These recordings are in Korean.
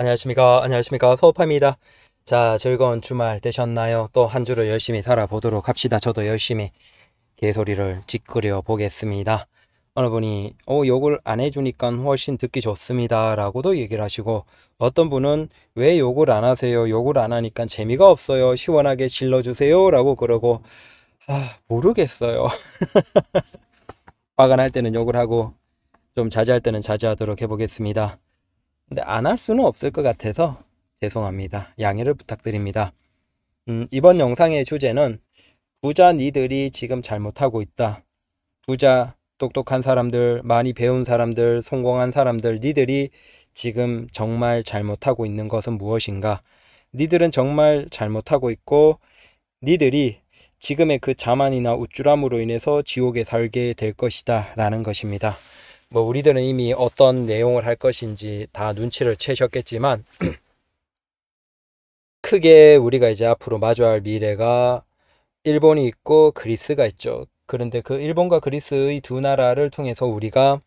안녕하십니까 안녕하십니까 서우파입니다 자 즐거운 주말 되셨나요 또 한 주를 열심히 살아보도록 합시다 저도 열심히 개소리를 짓거려 보겠습니다 어느 분이 어 욕을 안 해주니까 훨씬 듣기 좋습니다 라고도 얘기를 하시고 어떤 분은 왜 욕을 안 하세요 욕을 안 하니까 재미가 없어요 시원하게 질러주세요 라고 그러고 아 모르겠어요 화가 날 때는 욕을 하고 좀 자제할 때는 자제하도록 해보겠습니다 근데 안 할 수는 없을 것 같아서 죄송합니다. 양해를 부탁드립니다. 음, 이번 영상의 주제는 부자 니들이 지금 잘못하고 있다. 부자, 똑똑한 사람들, 많이 배운 사람들, 성공한 사람들, 니들이 지금 정말 잘못하고 있는 것은 무엇인가? 니들은 정말 잘못하고 있고, 니들이 지금의 그 자만이나 우쭐함으로 인해서 지옥에 살게 될 것이다. 라는 것입니다. 뭐 우리들은 이미 어떤 내용을 할 것인지 다 눈치를 채셨겠지만 크게 우리가 이제 앞으로 마주할 미래가 일본이 있고 그리스가 있죠. 그런데 그 일본과 그리스의 두 나라를 통해서 우리가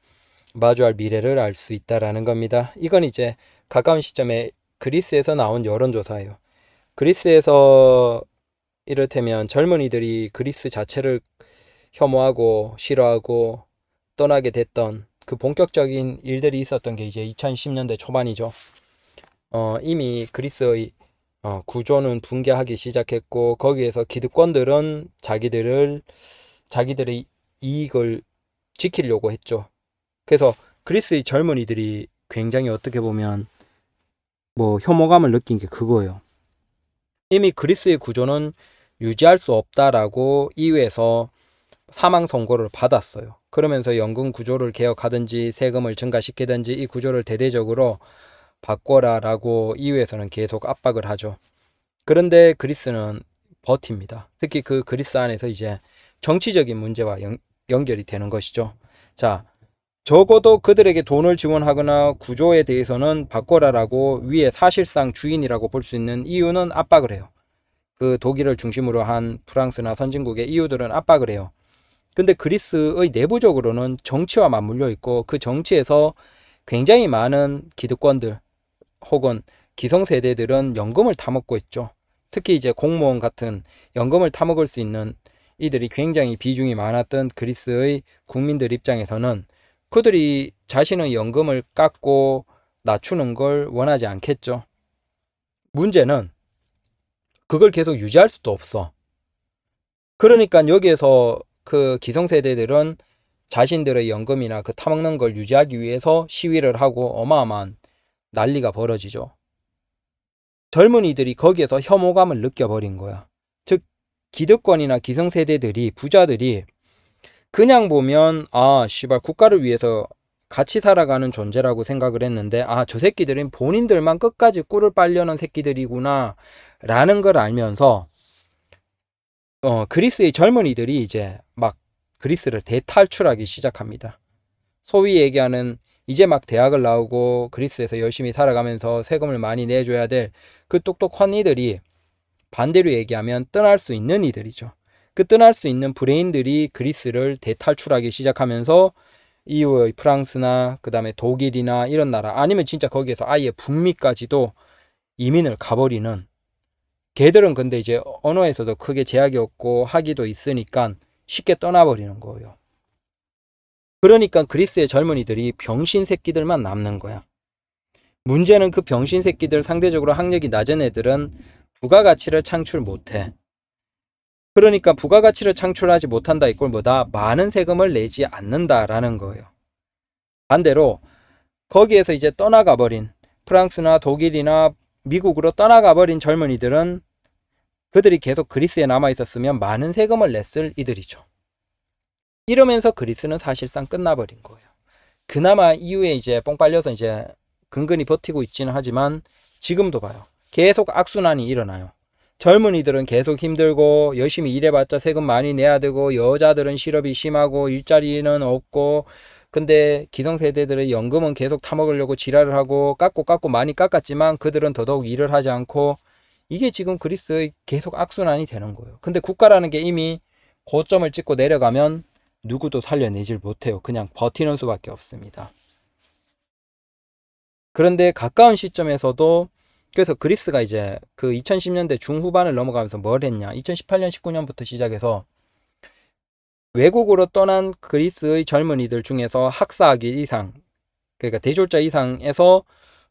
마주할 미래를 알 수 있다라는 겁니다. 이건 이제 가까운 시점에 그리스에서 나온 여론조사예요. 그리스에서 이를테면 젊은이들이 그리스 자체를 혐오하고 싫어하고 떠나게 됐던 그 본격적인 일들이 있었던 게 이제 2010년대 초반이죠. 어, 이미 그리스의 어, 구조는 붕괴하기 시작했고 거기에서 기득권들은 자기들을 자기들의 이익을 지키려고 했죠. 그래서 그리스의 젊은이들이 굉장히 어떻게 보면 뭐 혐오감을 느낀 게 그거예요. 이미 그리스의 구조는 유지할 수 없다라고 이유에서 사망 선고를 받았어요. 그러면서 연금 구조를 개혁하든지 세금을 증가시키든지 이 구조를 대대적으로 바꿔라라고 EU에서는 계속 압박을 하죠. 그런데 그리스는 버팁니다. 특히 그 그리스 안에서 이제 정치적인 문제와 연, 연결이 되는 것이죠. 자, 적어도 그들에게 돈을 지원하거나 구조에 대해서는 바꿔라라고 위에 사실상 주인이라고 볼 수 있는 이유는 e 압박을 해요. 그 독일을 중심으로 한 프랑스나 선진국의 이유들은 e 압박을 해요. 근데 그리스의 내부적으로는 정치와 맞물려 있고 그 정치에서 굉장히 많은 기득권들 혹은 기성세대들은 연금을 타먹고 있죠. 특히 이제 공무원 같은 연금을 타먹을 수 있는 이들이 굉장히 비중이 많았던 그리스의 국민들 입장에서는 그들이 자신의 연금을 깎고 낮추는 걸 원하지 않겠죠. 문제는 그걸 계속 유지할 수도 없어. 그러니까 여기에서 그 기성세대들은 자신들의 연금이나 그 타먹는 걸 유지하기 위해서 시위를 하고 어마어마한 난리가 벌어지죠. 젊은이들이 거기에서 혐오감을 느껴버린 거야. 즉 기득권이나 기성세대들이 부자들이 그냥 보면 아 씨발 국가를 위해서 같이 살아가는 존재라고 생각을 했는데 아 저 새끼들은 본인들만 끝까지 꿀을 빨려는 새끼들이구나 라는 걸 알면서 어, 그리스의 젊은이들이 이제 막 그리스를 대탈출하기 시작합니다. 소위 얘기하는 이제 막 대학을 나오고 그리스에서 열심히 살아가면서 세금을 많이 내줘야 될 그 똑똑한 이들이 반대로 얘기하면 떠날 수 있는 이들이죠. 그 떠날 수 있는 브레인들이 그리스를 대탈출하기 시작하면서 이후의 프랑스나 그 다음에 독일이나 이런 나라 아니면 진짜 거기에서 아예 북미까지도 이민을 가버리는 개들은 근데 이제 언어에서도 크게 제약이 없고 하기도 있으니까 쉽게 떠나버리는 거예요. 그러니까 그리스의 젊은이들이 병신 새끼들만 남는 거야. 문제는 그 병신 새끼들 상대적으로 학력이 낮은 애들은 부가가치를 창출 못해. 그러니까 부가가치를 창출하지 못한다 이꼴 뭐다 많은 세금을 내지 않는다라는 거예요. 반대로 거기에서 이제 떠나가 버린 프랑스나 독일이나 미국으로 떠나가 버린 젊은이들은 그들이 계속 그리스에 남아 있었으면 많은 세금을 냈을 이들이죠. 이러면서 그리스는 사실상 끝나버린 거예요. 그나마 이후에 이제 뽕 빨려서 이제 근근히 버티고 있지는 하지만 지금도 봐요. 계속 악순환이 일어나요. 젊은이들은 계속 힘들고 열심히 일해봤자 세금 많이 내야 되고 여자들은 실업이 심하고 일자리는 없고 근데 기성세대들의 연금은 계속 타먹으려고 지랄을 하고 깎고 깎고 많이 깎았지만 그들은 더더욱 일을 하지 않고 이게 지금 그리스의 계속 악순환이 되는 거예요. 근데 국가라는 게 이미 고점을 찍고 내려가면 누구도 살려내질 못해요. 그냥 버티는 수밖에 없습니다. 그런데 가까운 시점에서도 그래서 그리스가 이제 그 2010년대 중후반을 넘어가면서 뭘 했냐. 2018년 19년부터 시작해서 외국으로 떠난 그리스의 젊은이들 중에서 학사학위 이상, 그러니까 대졸자 이상에서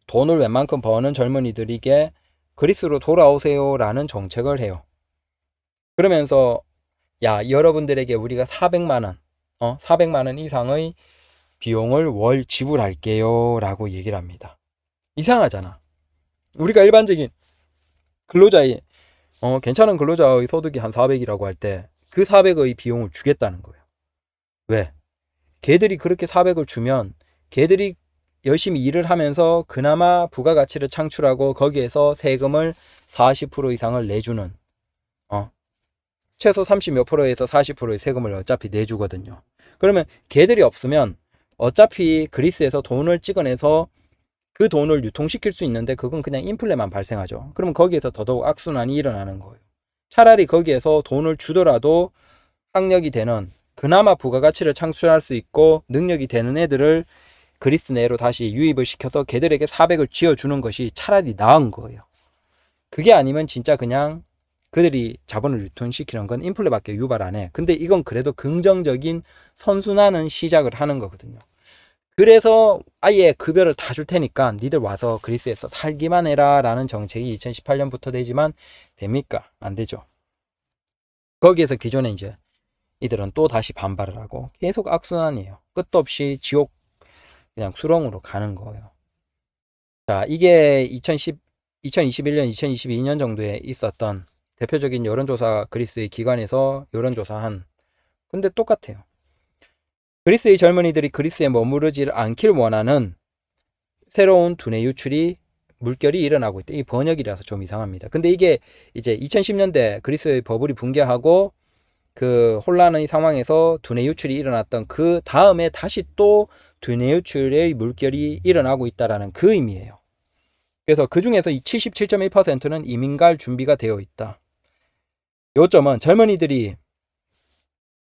돈을 웬만큼 버는 젊은이들에게 그리스로 돌아오세요라는 정책을 해요. 그러면서 야 여러분들에게 우리가 400만 원, 어 400만 원 이상의 비용을 월 지불할게요라고 얘기를 합니다. 이상하잖아. 우리가 일반적인 근로자의 어 괜찮은 근로자의 소득이 한 400이라고 할때 그 400의 비용을 주겠다는 거예요. 왜? 걔들이 그렇게 400을 주면 걔들이 열심히 일을 하면서 그나마 부가가치를 창출하고 거기에서 세금을 40% 이상을 내주는 어 최소 30 몇 프로에서 40%의 세금을 어차피 내주거든요. 그러면 걔들이 없으면 어차피 그리스에서 돈을 찍어내서 그 돈을 유통시킬 수 있는데 그건 그냥 인플레만 발생하죠. 그러면 거기에서 더더욱 악순환이 일어나는 거예요. 차라리 거기에서 돈을 주더라도 학력이 되는 그나마 부가가치를 창출할 수 있고 능력이 되는 애들을 그리스 내로 다시 유입을 시켜서 걔들에게 400을 쥐어주는 것이 차라리 나은 거예요. 그게 아니면 진짜 그냥 그들이 자본을 유통시키는 건 인플레밖에 유발 안 해. 근데 이건 그래도 긍정적인 선순환은 시작을 하는 거거든요. 그래서 아예 급여를 다 줄 테니까 니들 와서 그리스에서 살기만 해라 라는 정책이 2018년부터 되지만 됩니까? 안 되죠. 거기에서 기존에 이제 이들은 또 다시 반발을 하고 계속 악순환이에요. 끝도 없이 지옥 그냥 수렁으로 가는 거예요. 자, 이게 2010, 2021년, 2022년 정도에 있었던 대표적인 여론조사 그리스의 기관에서 여론조사한 근데 똑같아요. 그리스의 젊은이들이 그리스에 머무르지 않길 원하는 새로운 두뇌 유출이 물결이 일어나고 있다. 이 번역이라서 좀 이상합니다. 근데 이게 이제 2010년대 그리스의 버블이 붕괴하고 그 혼란의 상황에서 두뇌 유출이 일어났던 그 다음에 다시 또 두뇌 유출의 물결이 일어나고 있다라는 그 의미예요. 그래서 그 중에서 이 77.1%는 이민 갈 준비가 되어 있다. 요점은 젊은이들이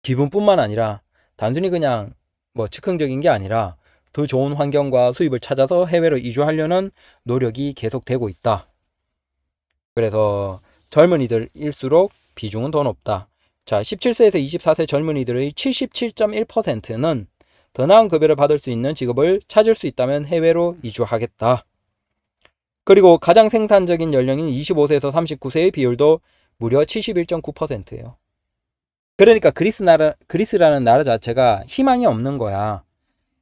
기분뿐만 아니라 단순히 그냥 뭐 즉흥적인 게 아니라 더 좋은 환경과 수입을 찾아서 해외로 이주하려는 노력이 계속되고 있다. 그래서 젊은이들일수록 비중은 더 높다. 자, 17세에서 24세 젊은이들의 77.1%는 더 나은 급여를 받을 수 있는 직업을 찾을 수 있다면 해외로 이주하겠다. 그리고 가장 생산적인 연령인 25세에서 39세의 비율도 무려 71.9%예요. 그러니까 그리스 나라, 그리스라는 나라 자체가 희망이 없는 거야.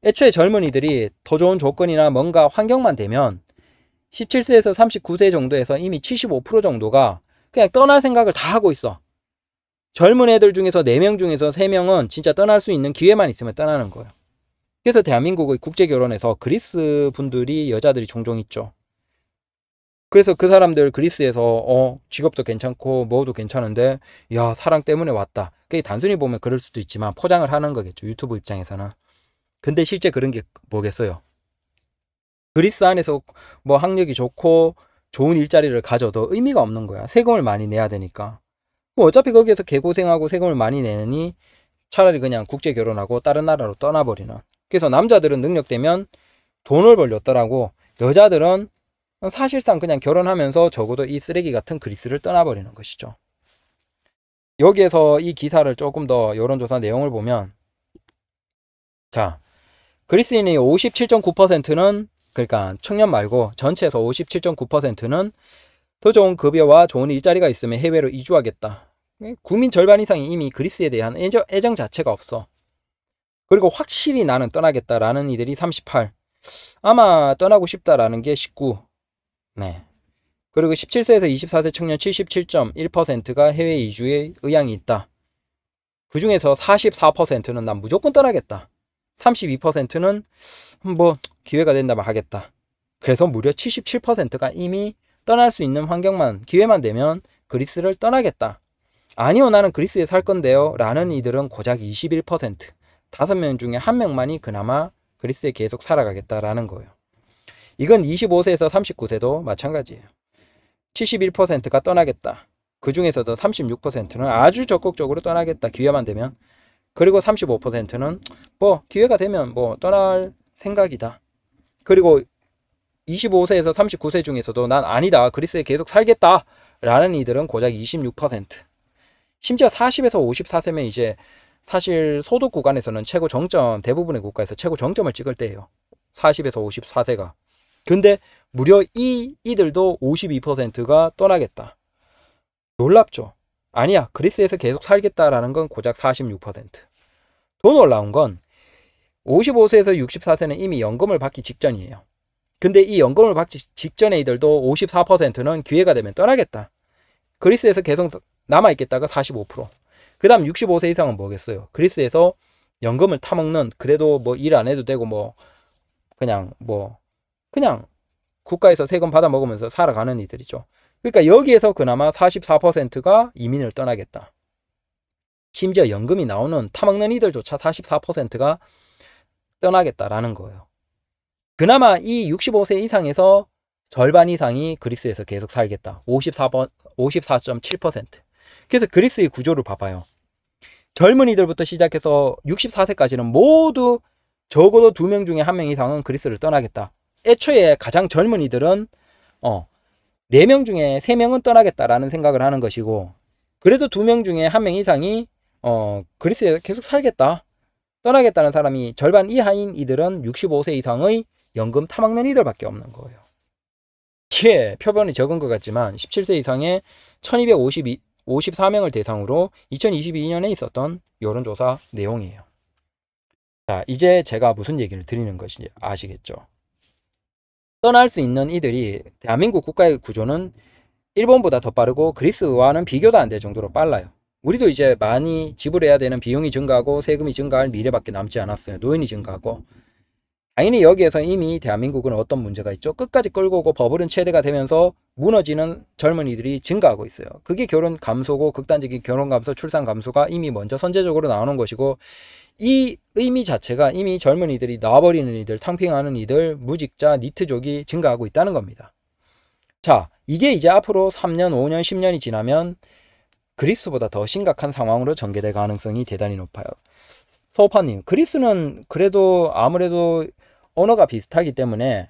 애초에 젊은이들이 더 좋은 조건이나 뭔가 환경만 되면 17세에서 39세 정도에서 이미 75% 정도가 그냥 떠날 생각을 다 하고 있어. 젊은 애들 중에서 4명 중에서 3명은 진짜 떠날 수 있는 기회만 있으면 떠나는 거예요. 그래서 대한민국의 국제결혼에서 그리스 분들이 여자들이 종종 있죠. 그래서 그 사람들 그리스에서 어 직업도 괜찮고 뭐도 괜찮은데 야 사랑 때문에 왔다. 그게 단순히 보면 그럴 수도 있지만 포장을 하는 거겠죠. 유튜브 입장에서는. 근데 실제 그런 게 뭐겠어요? 그리스 안에서 뭐 학력이 좋고 좋은 일자리를 가져도 의미가 없는 거야. 세금을 많이 내야 되니까. 뭐 어차피 거기에서 개고생하고 세금을 많이 내느니 차라리 그냥 국제 결혼하고 다른 나라로 떠나버리는. 그래서 남자들은 능력되면 돈을 벌렸더라고. 여자들은 사실상 그냥 결혼하면서 적어도 이 쓰레기 같은 그리스를 떠나버리는 것이죠. 여기에서 이 기사를 조금 더 여론조사 내용을 보면 자 그리스인의 57.9%는 그러니까 청년 말고 전체에서 57.9%는 더 좋은 급여와 좋은 일자리가 있으면 해외로 이주하겠다. 국민 절반 이상이 이미 그리스에 대한 애정, 애정 자체가 없어. 그리고 확실히 나는 떠나겠다라는 이들이 38. 아마 떠나고 싶다라는 게 19. 네. 그리고 17세에서 24세 청년 77.1%가 해외 이주에 의향이 있다. 그 중에서 44%는 난 무조건 떠나겠다. 32%는 뭐 기회가 된다면 하겠다. 그래서 무려 77%가 이미 떠날 수 있는 환경만 기회만 되면 그리스를 떠나겠다. 아니요 나는 그리스에 살 건데요. 라는 이들은 고작 21% 5명 중에 1명만이 그나마 그리스에 계속 살아가겠다라는 거예요. 이건 25세에서 39세도 마찬가지예요. 71%가 떠나겠다. 그 중에서도 36%는 아주 적극적으로 떠나겠다. 기회만 되면. 그리고 35%는 뭐 기회가 되면 뭐 떠날 생각이다. 그리고 25세에서 39세 중에서도 난 아니다. 그리스에 계속 살겠다. 라는 이들은 고작 26%. 심지어 40에서 54세면 이제 사실 소득 구간에서는 최고 정점, 대부분의 국가에서 최고 정점을 찍을 때예요. 40에서 54세가. 근데 무려 이 이들도 52%가 떠나겠다. 놀랍죠? 아니야. 그리스에서 계속 살겠다라는 건 고작 46%. 더 놀라운 건 55세에서 64세는 이미 연금을 받기 직전이에요. 근데 이 연금을 받기 직전의 이들도 54%는 기회가 되면 떠나겠다. 그리스에서 계속 남아있겠다가 45%. 그 다음 65세 이상은 뭐겠어요? 그리스에서 연금을 타먹는, 그래도 뭐 일 안 해도 되고 뭐, 그냥 뭐, 그냥 국가에서 세금 받아 먹으면서 살아가는 이들이죠. 그러니까 여기에서 그나마 44%가 이민을 떠나겠다. 심지어 연금이 나오는 타먹는 이들조차 44%가 떠나겠다라는 거예요. 그나마 이 65세 이상에서 절반 이상이 그리스에서 계속 살겠다. 5 4 7 그래서 그리스의 구조를 봐봐요. 젊은이들부터 시작해서 64세까지는 모두 적어도 두 명 중에 한 명 이상은 그리스를 떠나겠다. 애초에 가장 젊은이들은 어, 4명 중에 3명은 떠나겠다라는 생각을 하는 것이고 그래도 2명 중에 1명 이상이 어, 그리스에 계속 살겠다. 떠나겠다는 사람이 절반 이하인 이들은 65세 이상의 연금 타막년 이들밖에 없는 거예요. 예, 표본이 적은 것 같지만 17세 이상의 1252, 54명을 대상으로 2022년에 있었던 여론조사 내용이에요. 자, 이제 제가 무슨 얘기를 드리는 것인지 아시겠죠? 떠날 수 있는 이들이 대한민국 국가의 구조는 일본보다 더 빠르고 그리스와는 비교도 안 될 정도로 빨라요. 우리도 이제 많이 지불해야 되는 비용이 증가하고 세금이 증가할 미래밖에 남지 않았어요. 노인이 증가하고 당연히 여기에서 이미 대한민국은 어떤 문제가 있죠? 끝까지 끌고 오고 버블은 최대가 되면서 무너지는 젊은이들이 증가하고 있어요. 그게 결혼 감소고 극단적인 결혼 감소, 출산 감소가 이미 먼저 선제적으로 나오는 것이고 이 의미 자체가 이미 젊은이들이 나와버리는 이들, 탕핑하는 이들, 무직자, 니트족이 증가하고 있다는 겁니다. 자, 이게 이제 앞으로 3년, 5년, 10년이 지나면 그리스보다 더 심각한 상황으로 전개될 가능성이 대단히 높아요. 소파님 그리스는 그래도 아무래도 언어가 비슷하기 때문에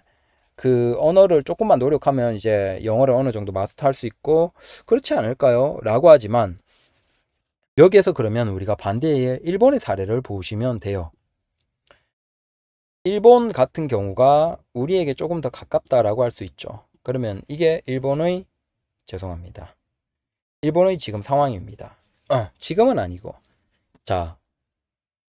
그 언어를 조금만 노력하면 이제 영어를 어느 정도 마스터할 수 있고 그렇지 않을까요? 라고 하지만 여기에서 그러면 우리가 반대의 일본의 사례를 보시면 돼요. 일본 같은 경우가 우리에게 조금 더 가깝다라고 할 수 있죠. 그러면 이게 일본의 죄송합니다. 일본의 지금 상황입니다. 어, 지금은 아니고 자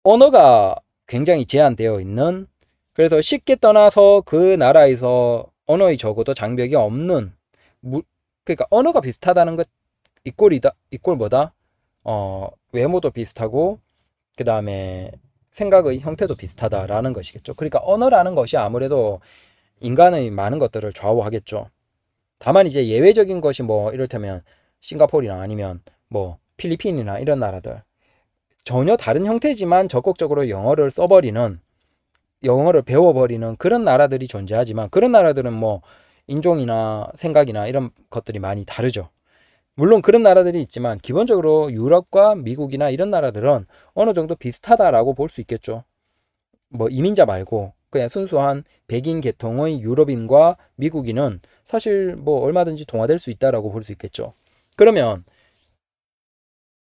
언어가 굉장히 제한되어 있는 그래서 쉽게 떠나서 그 나라에서 언어의 적어도 장벽이 없는 무, 그러니까 언어가 비슷하다는 것 이꼴이다 이꼴 뭐다 어 외모도 비슷하고 그 다음에 생각의 형태도 비슷하다라는 것이겠죠. 그러니까 언어라는 것이 아무래도 인간의 많은 것들을 좌우하겠죠. 다만 이제 예외적인 것이 뭐 이를테면 싱가포르나 아니면 뭐 필리핀이나 이런 나라들 전혀 다른 형태지만 적극적으로 영어를 써버리는 영어를 배워버리는 그런 나라들이 존재하지만 그런 나라들은 뭐 인종이나 생각이나 이런 것들이 많이 다르죠. 물론 그런 나라들이 있지만 기본적으로 유럽과 미국이나 이런 나라들은 어느 정도 비슷하다라고 볼 수 있겠죠. 뭐 이민자 말고 그냥 순수한 백인 계통의 유럽인과 미국인은 사실 뭐 얼마든지 동화될 수 있다라고 볼 수 있겠죠. 그러면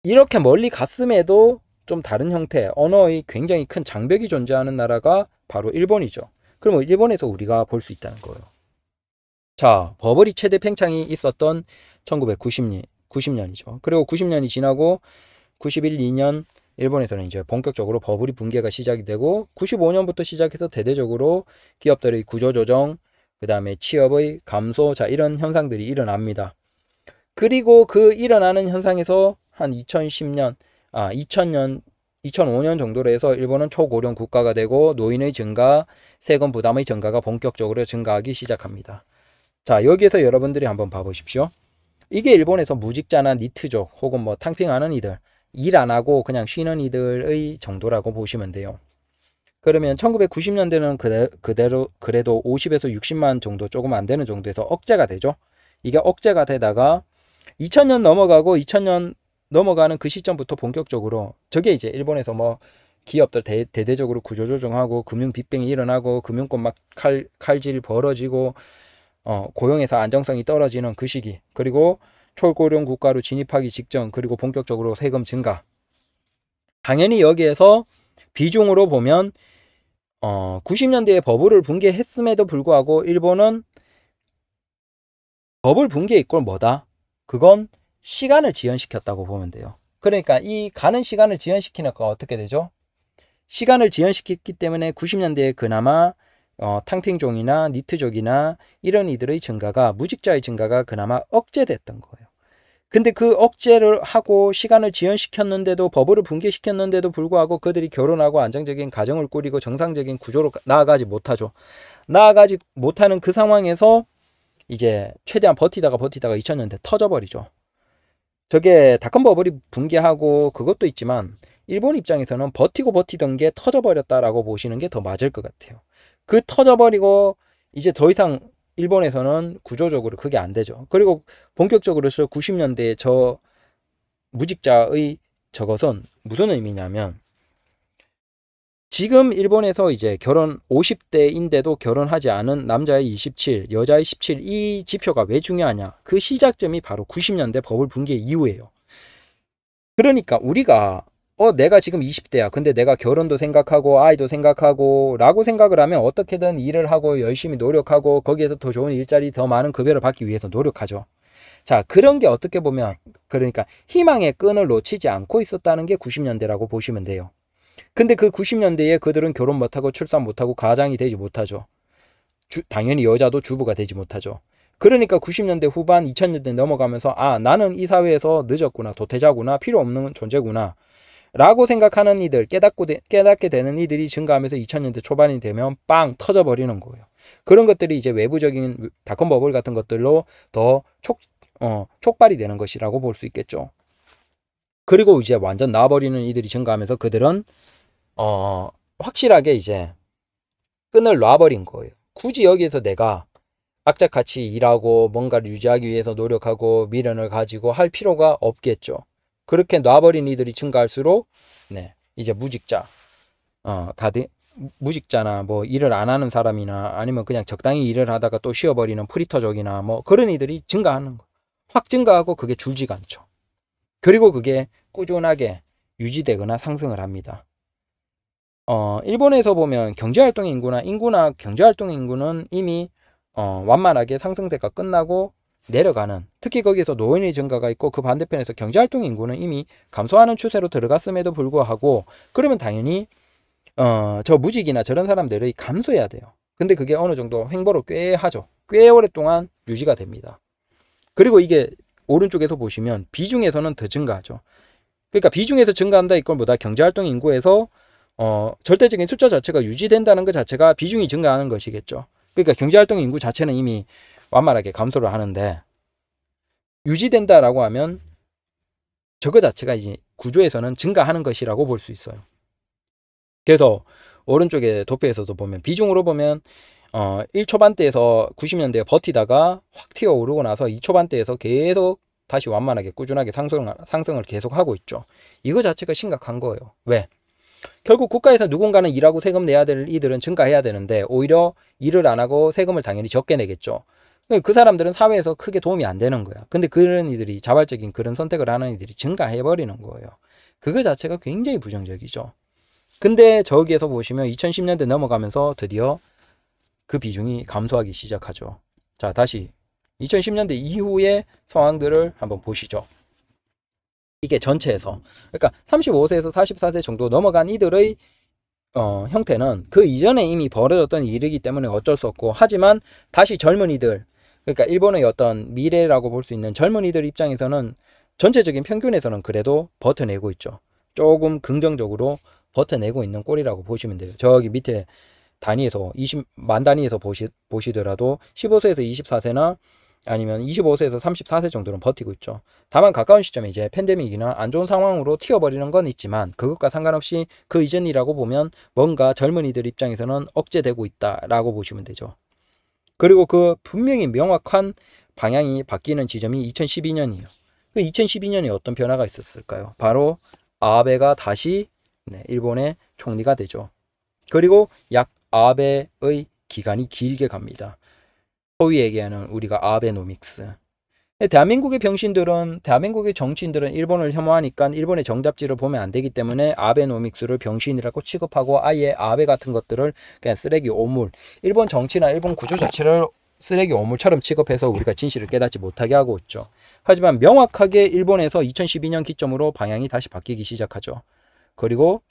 이렇게 멀리 갔음에도 좀 다른 형태, 언어의 굉장히 큰 장벽이 존재하는 나라가 바로 일본이죠. 그러면 일본에서 우리가 볼 수 있다는 거예요. 자, 버버리 최대 팽창이 있었던 1990년, 90년이죠. 그리고 90년이 지나고 91, 2년 일본에서는 이제 본격적으로 버블이 붕괴가 시작이 되고 95년부터 시작해서 대대적으로 기업들의 구조조정, 그 다음에 취업의 감소, 자 이런 현상들이 일어납니다. 그리고 그 일어나는 현상에서 한 2010년 아, 2000년 2005년 정도로 해서 일본은 초고령 국가가 되고 노인의 증가, 세금 부담의 증가가 본격적으로 증가하기 시작합니다. 자, 여기에서 여러분들이 한번 봐보십시오. 이게 일본에서 무직자나 니트족 혹은 뭐 탕핑하는 이들, 일 안 하고 그냥 쉬는 이들의 정도라고 보시면 돼요. 그러면 1990년대는 그대, 그대로 그래도 50에서 60만 정도 조금 안 되는 정도에서 억제가 되죠. 이게 억제가 되다가 2000년 넘어가고 2000년 넘어가는 그 시점부터 본격적으로 저게 이제 일본에서 뭐 기업들 대, 대대적으로 구조조정하고 금융 빅뱅이 일어나고 금융권 막 칼, 칼질 벌어지고 어, 고용에서 안정성이 떨어지는 그 시기 그리고 초고령 국가로 진입하기 직전 그리고 본격적으로 세금 증가 당연히 여기에서 비중으로 보면 어, 90년대에 버블을 붕괴했음에도 불구하고 일본은 버블 붕괴의 꼴 뭐다? 그건 시간을 지연시켰다고 보면 돼요. 그러니까 이 가는 시간을 지연시키는 거 어떻게 되죠? 시간을 지연시켰기 때문에 90년대에 그나마 어, 탕핑종이나 니트족이나 이런 이들의 증가가 무직자의 증가가 그나마 억제됐던 거예요. 근데 그 억제를 하고 시간을 지연시켰는데도 법으로 붕괴시켰는데도 불구하고 그들이 결혼하고 안정적인 가정을 꾸리고 정상적인 구조로 나아가지 못하죠. 나아가지 못하는 그 상황에서 이제 최대한 버티다가 버티다가 2000년대 터져버리죠. 저게 닷컴 버블이 붕괴하고 그것도 있지만 일본 입장에서는 버티고 버티던 게 터져버렸다라고 보시는 게 더 맞을 것 같아요. 그 터져버리고 이제 더 이상 일본에서는 구조적으로 그게 안 되죠. 그리고 본격적으로 90년대 저 무직자의 저것은 무슨 의미냐면 지금 일본에서 이제 결혼 50대인데도 결혼하지 않은 남자의 27, 여자의 17 이 지표가 왜 중요하냐? 그 시작점이 바로 90년대 법을 붕괴 이후에요 그러니까 우리가 어 내가 지금 20대야. 근데 내가 결혼도 생각하고 아이도 생각하고 라고 생각을 하면 어떻게든 일을 하고 열심히 노력하고 거기에서 더 좋은 일자리, 더 많은 급여를 받기 위해서 노력하죠. 자, 그런 게 어떻게 보면 그러니까 희망의 끈을 놓치지 않고 있었다는 게 90년대라고 보시면 돼요. 근데 그 90년대에 그들은 결혼 못하고 출산 못하고 가장이 되지 못하죠. 주, 당연히 여자도 주부가 되지 못하죠. 그러니까 90년대 후반 2000년대 넘어가면서 아 나는 이 사회에서 늦었구나 도태자구나 필요 없는 존재구나 라고 생각하는 이들 깨닫고 되, 깨닫게 되는 이들이 증가하면서 2000년대 초반이 되면 빵 터져버리는 거예요. 그런 것들이 이제 외부적인 닷컴 버블 같은 것들로 더 촉, 어, 촉발이 되는 것이라고 볼 수 있겠죠. 그리고 이제 완전 나버리는 이들이 증가하면서 그들은 어 확실하게 이제 끈을 놔버린 거예요. 굳이 여기에서 내가 악착같이 일하고 뭔가를 유지하기 위해서 노력하고 미련을 가지고 할 필요가 없겠죠. 그렇게 놔버린 이들이 증가할수록 네 이제 무직자 어 가드 무직자나 뭐 일을 안 하는 사람이나 아니면 그냥 적당히 일을 하다가 또 쉬어버리는 프리터족이나 뭐 그런 이들이 증가하는 거. 확 증가하고 그게 줄지가 않죠. 그리고 그게 꾸준하게 유지되거나 상승을 합니다. 어, 일본에서 보면 경제활동 인구나 인구나 경제활동 인구는 이미 어, 완만하게 상승세가 끝나고 내려가는 특히 거기에서 노인의 증가가 있고 그 반대편에서 경제활동 인구는 이미 감소하는 추세로 들어갔음에도 불구하고 그러면 당연히 어, 저 무직이나 저런 사람들의 감소해야 돼요. 근데 그게 어느 정도 횡보로 꽤 하죠. 꽤 오랫동안 유지가 됩니다. 그리고 이게 오른쪽에서 보시면 비중에서는 더 증가하죠. 그러니까 비중에서 증가한다 이걸보다 경제활동 인구에서 어, 절대적인 숫자 자체가 유지된다는 것 자체가 비중이 증가하는 것이겠죠. 그러니까 경제활동 인구 자체는 이미 완만하게 감소를 하는데 유지된다라고 하면 저거 자체가 이제 구조에서는 증가하는 것이라고 볼 수 있어요. 그래서 오른쪽에 도표에서도 보면 비중으로 보면 어, 1초반대에서 90년대에 버티다가 확 튀어오르고 나서 2초반대에서 계속 다시 완만하게 꾸준하게 상승을, 상승을 계속하고 있죠. 이거 자체가 심각한 거예요. 왜? 결국 국가에서 누군가는 일하고 세금 내야 될 이들은 증가해야 되는데 오히려 일을 안 하고 세금을 당연히 적게 내겠죠. 그 사람들은 사회에서 크게 도움이 안 되는 거야. 근데 그런 이들이 자발적인 그런 선택을 하는 이들이 증가해버리는 거예요. 그거 자체가 굉장히 부정적이죠. 근데 저기에서 보시면 2010년대 넘어가면서 드디어 그 비중이 감소하기 시작하죠. 자, 다시 2010년대 이후의 상황들을 한번 보시죠. 이게 전체에서 그러니까 35세에서 44세 정도 넘어간 이들의 어, 형태는 그 이전에 이미 벌어졌던 일이기 때문에 어쩔 수 없고 하지만 다시 젊은이들 그러니까 일본의 어떤 미래라고 볼 수 있는 젊은이들 입장에서는 전체적인 평균에서는 그래도 버텨내고 있죠. 조금 긍정적으로 버텨내고 있는 꼴이라고 보시면 돼요. 저기 밑에 단위에서 20만 단위에서 보시, 보시더라도 15세에서 24세나 아니면 25세에서 34세 정도는 버티고 있죠. 다만 가까운 시점에 이제 팬데믹이나 안 좋은 상황으로 튀어버리는 건 있지만 그것과 상관없이 그 이전이라고 보면 뭔가 젊은이들 입장에서는 억제되고 있다라고 보시면 되죠. 그리고 그 분명히 명확한 방향이 바뀌는 지점이 2012년이에요. 그 2012년에 어떤 변화가 있었을까요? 바로 아베가 다시 네, 일본의 총리가 되죠. 그리고 약 아베의 기간이 길게 갑니다. 소위 얘기하는 우리가 아베노믹스. 대한민국의 병신들은 대한민국의 정치인들은 일본을 혐오하니까 일본의 정답지를 보면 안 되기 때문에 아베노믹스를 병신이라고 취급하고 아예 아베 같은 것들을 그냥 쓰레기 오물 일본 정치나 일본 구조 자체를 쓰레기 오물처럼 취급해서 우리가 진실을 깨닫지 못하게 하고 있죠. 하지만 명확하게 일본에서 2012년 기점으로 방향이 다시 바뀌기 시작하죠. 그리고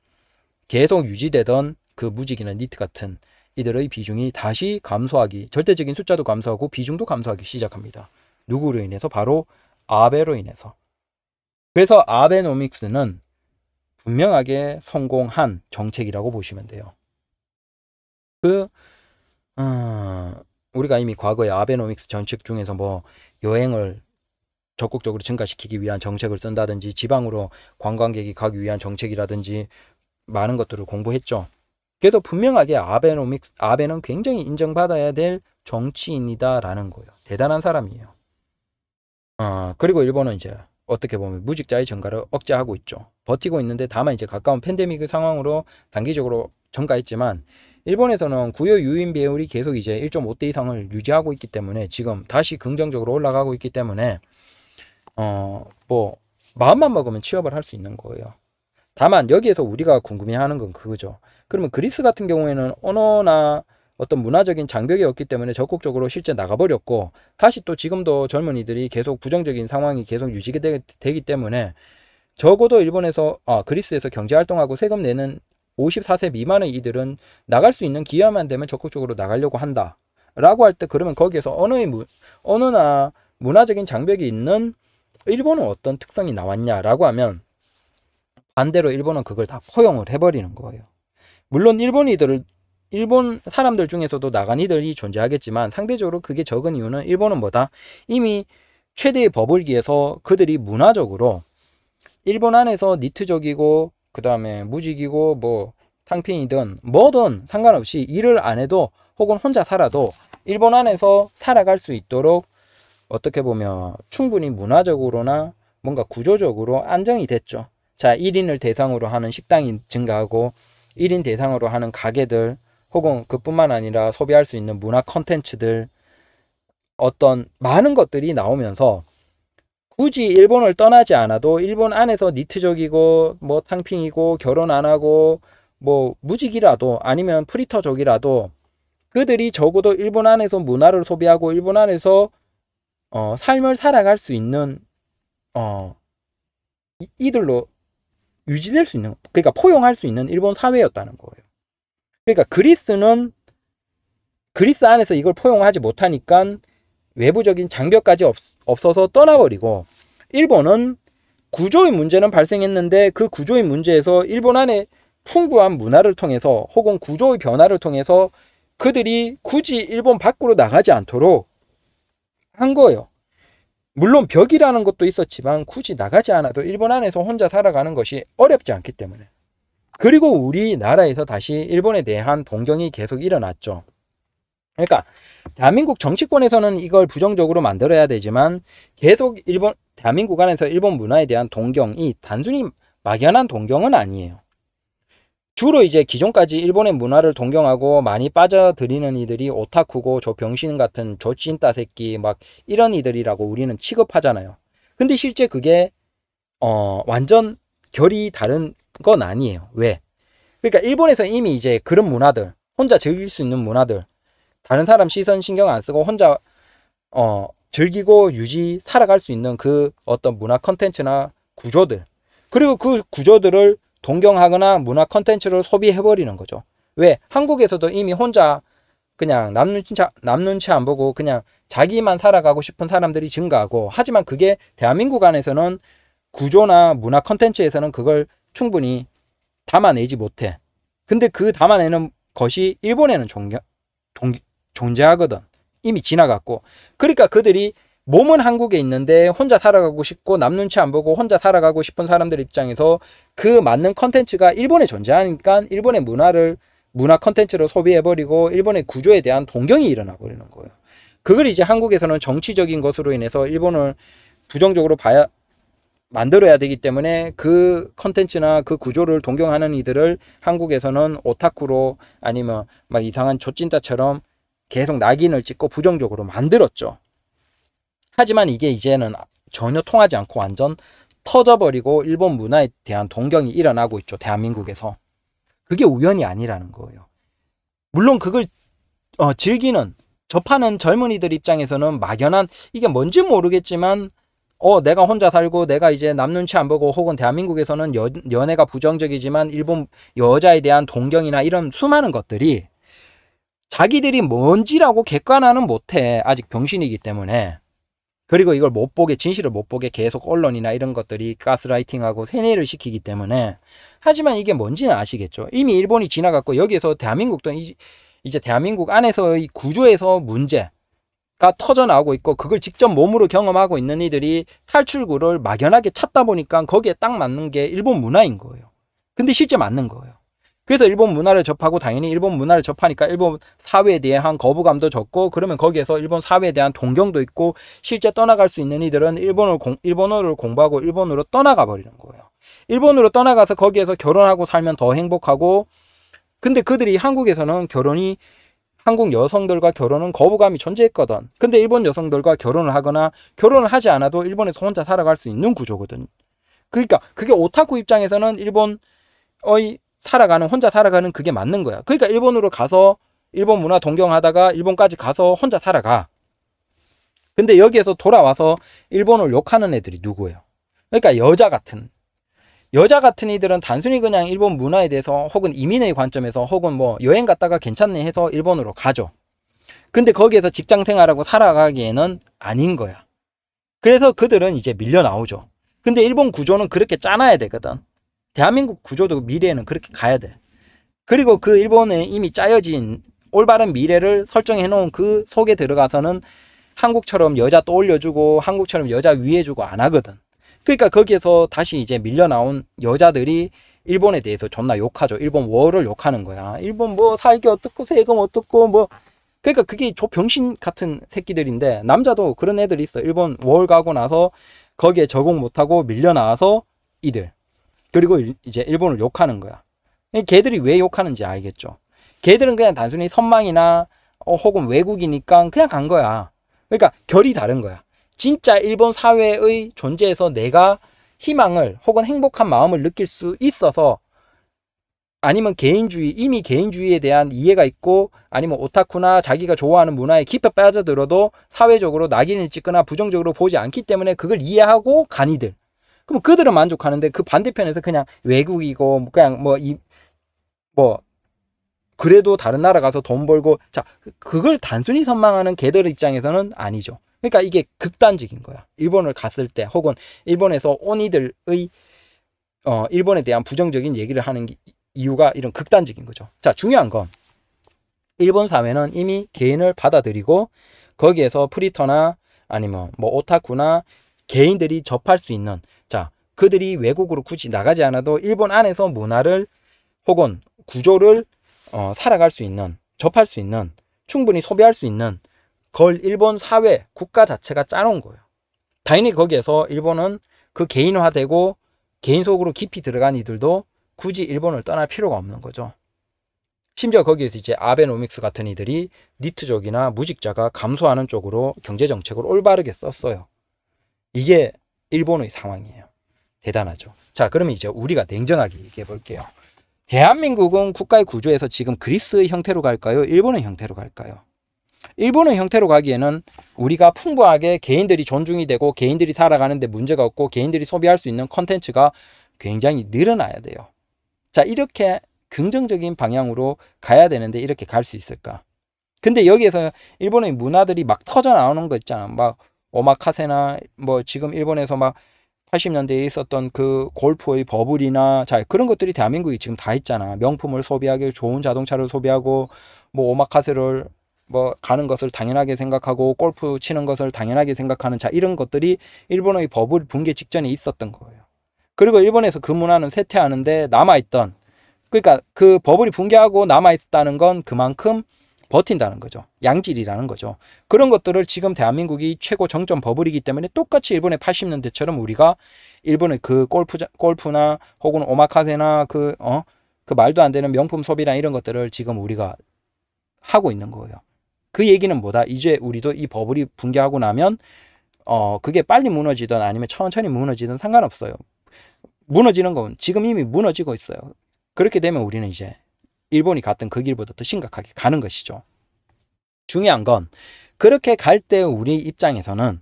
계속 유지되던 그무지개는 니트 같은 이들의 비중이 다시 감소하기, 절대적인 숫자도 감소하고 비중도 감소하기 시작합니다. 누구로 인해서? 바로 아베로 인해서. 그래서 아베노믹스는 분명하게 성공한 정책이라고 보시면 돼요. 그, 음, 우리가 이미 과거에 아베노믹스 정책 중에서 뭐 여행을 적극적으로 증가시키기 위한 정책을 쓴다든지 지방으로 관광객이 가기 위한 정책이라든지 많은 것들을 공부했죠. 그래서 분명하게 아베노믹스, 아베는 굉장히 인정받아야 될 정치인이다라는 거예요. 대단한 사람이에요. 어, 그리고 일본은 이제 어떻게 보면 무직자의 증가를 억제하고 있죠. 버티고 있는데 다만 이제 가까운 팬데믹 상황으로 단기적으로 증가했지만 일본에서는 구여 유인 배율이 계속 이제 1.5대 이상을 유지하고 있기 때문에 지금 다시 긍정적으로 올라가고 있기 때문에 어뭐 마음만 먹으면 취업을 할 수 있는 거예요. 다만 여기에서 우리가 궁금해하는 건 그거죠. 그러면 그리스 같은 경우에는 언어나 어떤 문화적인 장벽이 없기 때문에 적극적으로 실제 나가버렸고 다시 또 지금도 젊은이들이 계속 부정적인 상황이 계속 유지가 되, 기 때문에 적어도 일본에서 아, 그리스에서 경제활동하고 세금 내는 54세 미만의 이들은 나갈 수 있는 기회만 되면 적극적으로 나가려고 한다. 라고 할 때 그러면 거기에서 언어의 무, 언어나 문화적인 장벽이 있는 일본은 어떤 특성이 나왔냐라고 하면 반대로 일본은 그걸 다 포용을 해버리는 거예요. 물론 일본이들 일본 사람들 중에서도 나간이들이 존재하겠지만 상대적으로 그게 적은 이유는 일본은 뭐다? 이미 최대의 버블기에서 그들이 문화적으로 일본 안에서 니트적이고 그 다음에 무직이고 뭐 탕핑이든 뭐든 상관없이 일을 안 해도 혹은 혼자 살아도 일본 안에서 살아갈 수 있도록 어떻게 보면 충분히 문화적으로나 뭔가 구조적으로 안정이 됐죠. 자, 1인을 대상으로 하는 식당이 증가하고 1인 대상으로 하는 가게들 혹은 그뿐만 아니라 소비할 수 있는 문화 컨텐츠들 어떤 많은 것들이 나오면서 굳이 일본을 떠나지 않아도 일본 안에서 니트족이고 뭐 탕핑이고 결혼 안 하고 뭐 무직이라도 아니면 프리터족이라도 그들이 적어도 일본 안에서 문화를 소비하고 일본 안에서 어, 삶을 살아갈 수 있는 어, 이들로 유지될 수 있는 그러니까 포용할 수 있는 일본 사회였다는 거예요. 그러니까 그리스는 그리스 안에서 이걸 포용하지 못하니까 외부적인 장벽까지 없, 없어서 떠나버리고 일본은 구조의 문제는 발생했는데 그 구조의 문제에서 일본 안에 풍부한 문화를 통해서 혹은 구조의 변화를 통해서 그들이 굳이 일본 밖으로 나가지 않도록 한 거예요. 물론 벽이라는 것도 있었지만 굳이 나가지 않아도 일본 안에서 혼자 살아가는 것이 어렵지 않기 때문에 그리고 우리나라에서 다시 일본에 대한 동경이 계속 일어났죠. 그러니까 대한민국 정치권에서는 이걸 부정적으로 만들어야 되지만 계속 일본 대한민국 안에서 일본 문화에 대한 동경이 단순히 막연한 동경은 아니에요. 주로 이제 기존까지 일본의 문화를 동경하고 많이 빠져들이는 이들이 오타쿠고 저 병신 같은 저 찐따 새끼 막 이런 이들이라고 우리는 취급하잖아요. 근데 실제 그게 어 완전 결이 다른 건 아니에요. 왜? 그러니까 일본에서 이미 이제 그런 문화들 혼자 즐길 수 있는 문화들 다른 사람 시선 신경 안 쓰고 혼자 어 즐기고 유지 살아갈 수 있는 그 어떤 문화 컨텐츠나 구조들 그리고 그 구조들을 동경하거나 문화 컨텐츠를 소비해버리는 거죠. 왜? 한국에서도 이미 혼자 그냥 남눈치, 남눈치 안 보고 그냥 자기만 살아가고 싶은 사람들이 증가하고 하지만 그게 대한민국 안에서는 구조나 문화 컨텐츠에서는 그걸 충분히 담아내지 못해. 근데 그 담아내는 것이 일본에는 존경, 동, 존재하거든. 이미 지나갔고. 그러니까 그들이 몸은 한국에 있는데 혼자 살아가고 싶고 남 눈치 안 보고 혼자 살아가고 싶은 사람들 입장에서 그 맞는 컨텐츠가 일본에 존재하니까 일본의 문화를 문화 컨텐츠로 소비해버리고 일본의 구조에 대한 동경이 일어나 버리는 거예요. 그걸 이제 한국에서는 정치적인 것으로 인해서 일본을 부정적으로 봐야 만들어야 되기 때문에 그 컨텐츠나 그 구조를 동경하는 이들을 한국에서는 오타쿠로 아니면 막 이상한 조찐따처럼 계속 낙인을 찍고 부정적으로 만들었죠. 하지만 이게 이제는 전혀 통하지 않고 완전 터져버리고 일본 문화에 대한 동경이 일어나고 있죠. 대한민국에서. 그게 우연이 아니라는 거예요. 물론 그걸 어, 즐기는 접하는 젊은이들 입장에서는 막연한 이게 뭔지 모르겠지만 어 내가 혼자 살고 내가 이제 남 눈치 안 보고 혹은 대한민국에서는 여, 연애가 부정적이지만 일본 여자에 대한 동경이나 이런 수많은 것들이 자기들이 뭔지라고 객관화는 못해 아직 병신이기 때문에 그리고 이걸 못 보게 진실을 못 보게 계속 언론이나 이런 것들이 가스라이팅하고 세뇌를 시키기 때문에 하지만 이게 뭔지는 아시겠죠. 이미 일본이 지나갔고 여기에서 대한민국도 이제 대한민국 안에서의 구조에서 문제 가 터져나오고 있고 그걸 직접 몸으로 경험하고 있는 이들이 탈출구를 막연하게 찾다 보니까 거기에 딱 맞는 게 일본 문화인 거예요. 근데 실제 맞는 거예요. 그래서 일본 문화를 접하고 당연히 일본 문화를 접하니까 일본 사회에 대한 거부감도 적고 그러면 거기에서 일본 사회에 대한 동경도 있고 실제 떠나갈 수 있는 이들은 일본을 공, 일본어를 공부하고 일본으로 떠나가 버리는 거예요. 일본으로 떠나가서 거기에서 결혼하고 살면 더 행복하고 근데 그들이 한국에서는 결혼이 한국 여성들과 결혼은 거부감이 존재했거든. 근데 일본 여성들과 결혼을 하거나 결혼을 하지 않아도 일본에서 혼자 살아갈 수 있는 구조거든. 그러니까 그게 오타쿠 입장에서는 일본의 살아가는 혼자 살아가는 그게 맞는 거야. 그러니까 일본으로 가서 일본 문화 동경하다가 일본까지 가서 혼자 살아가. 근데 여기에서 돌아와서 일본을 욕하는 애들이 누구예요? 그러니까 여자 같은 여자 같은 이들은 단순히 그냥 일본 문화에 대해서 혹은 이민의 관점에서 혹은 뭐 여행 갔다가 괜찮네 해서 일본으로 가죠. 근데 거기에서 직장 생활하고 살아가기에는 아닌 거야. 그래서 그들은 이제 밀려 나오죠. 근데 일본 구조는 그렇게 짜놔야 되거든. 대한민국 구조도 미래에는 그렇게 가야 돼. 그리고 그 일본에 이미 짜여진 올바른 미래를 설정해 놓은 그 속에 들어가서는 한국처럼 여자 떠올려주고 한국처럼 여자 위해주고 안 하거든. 그러니까 거기에서 다시 이제 밀려나온 여자들이 일본에 대해서 존나 욕하죠. 일본 월을 욕하는 거야. 일본 뭐 살기 어떻고 세금 어떻고 뭐 그러니까 그게 조 병신 같은 새끼들인데 남자도 그런 애들이 있어. 일본 월 가고 나서 거기에 적응 못하고 밀려나와서 이들 그리고 이제 일본을 욕하는 거야. 걔들이 왜 욕하는지 알겠죠. 걔들은 그냥 단순히 선망이나 어, 혹은 외국이니까 그냥 간 거야. 그러니까 결이 다른 거야. 진짜 일본 사회의 존재에서 내가 희망을 혹은 행복한 마음을 느낄 수 있어서 아니면 개인주의, 이미 개인주의에 대한 이해가 있고 아니면 오타쿠나 자기가 좋아하는 문화에 깊이 빠져들어도 사회적으로 낙인을 찍거나 부정적으로 보지 않기 때문에 그걸 이해하고 간이들. 그럼 그들은 만족하는데 그 반대편에서 그냥 외국이고 뭐 그냥 뭐이뭐 뭐 그래도 다른 나라 가서 돈 벌고 자 그걸 단순히 선망하는 개들 입장에서는 아니죠. 그러니까 이게 극단적인 거야. 일본을 갔을 때 혹은 일본에서 온 이들의 어 일본에 대한 부정적인 얘기를 하는 이유가 이런 극단적인 거죠. 자 중요한 건 일본 사회는 이미 개인을 받아들이고 거기에서 프리터나 아니면 뭐 오타쿠나 개인들이 접할 수 있는 자 그들이 외국으로 굳이 나가지 않아도 일본 안에서 문화를 혹은 구조를 어, 살아갈 수 있는 접할 수 있는 충분히 소비할 수 있는 걸 일본 사회 국가 자체가 짜놓은 거예요. 당연히 거기에서 일본은 그 개인화되고 개인 속으로 깊이 들어간 이들도 굳이 일본을 떠날 필요가 없는 거죠. 심지어 거기에서 이제 아베노믹스 같은 이들이 니트족이나 무직자가 감소하는 쪽으로 경제정책을 올바르게 썼어요. 이게 일본의 상황이에요. 대단하죠. 자, 그러면 이제 우리가 냉정하게 얘기해 볼게요. 대한민국은 국가의 구조에서 지금 그리스의 형태로 갈까요? 일본의 형태로 갈까요? 일본의 형태로 가기에는 우리가 풍부하게 개인들이 존중이 되고 개인들이 살아가는데 문제가 없고 개인들이 소비할 수 있는 컨텐츠가 굉장히 늘어나야 돼요. 자, 이렇게 긍정적인 방향으로 가야 되는데 이렇게 갈 수 있을까? 근데 여기에서 일본의 문화들이 막 터져 나오는 거 있잖아. 막 오마카세나 뭐 지금 일본에서 막 80년대에 있었던 그 골프의 버블이나 자 그런 것들이 대한민국이 지금 다 있잖아. 명품을 소비하기 좋은 자동차를 소비하고 뭐 오마카세를 뭐 가는 것을 당연하게 생각하고 골프 치는 것을 당연하게 생각하는 자 이런 것들이 일본의 버블 붕괴 직전에 있었던 거예요. 그리고 일본에서 그 문화는 쇠퇴하는데 남아 있던 그러니까 그 버블이 붕괴하고 남아 있었다는 건 그만큼 버틴다는 거죠. 양질이라는 거죠. 그런 것들을 지금 대한민국이 최고 정점 버블이기 때문에 똑같이 일본의 80년대처럼 우리가 일본의 그 골프 골프나 혹은 오마카세나 그 어? 그 말도 안 되는 명품 소비나 이런 것들을 지금 우리가 하고 있는 거예요. 그 얘기는 뭐다? 이제 우리도 이 버블이 붕괴하고 나면 어 그게 빨리 무너지든 아니면 천천히 무너지든 상관없어요. 무너지는 건 지금 이미 무너지고 있어요. 그렇게 되면 우리는 이제 일본이 갔던 그 길보다 더 심각하게 가는 것이죠. 중요한 건 그렇게 갈 때 우리 입장에서는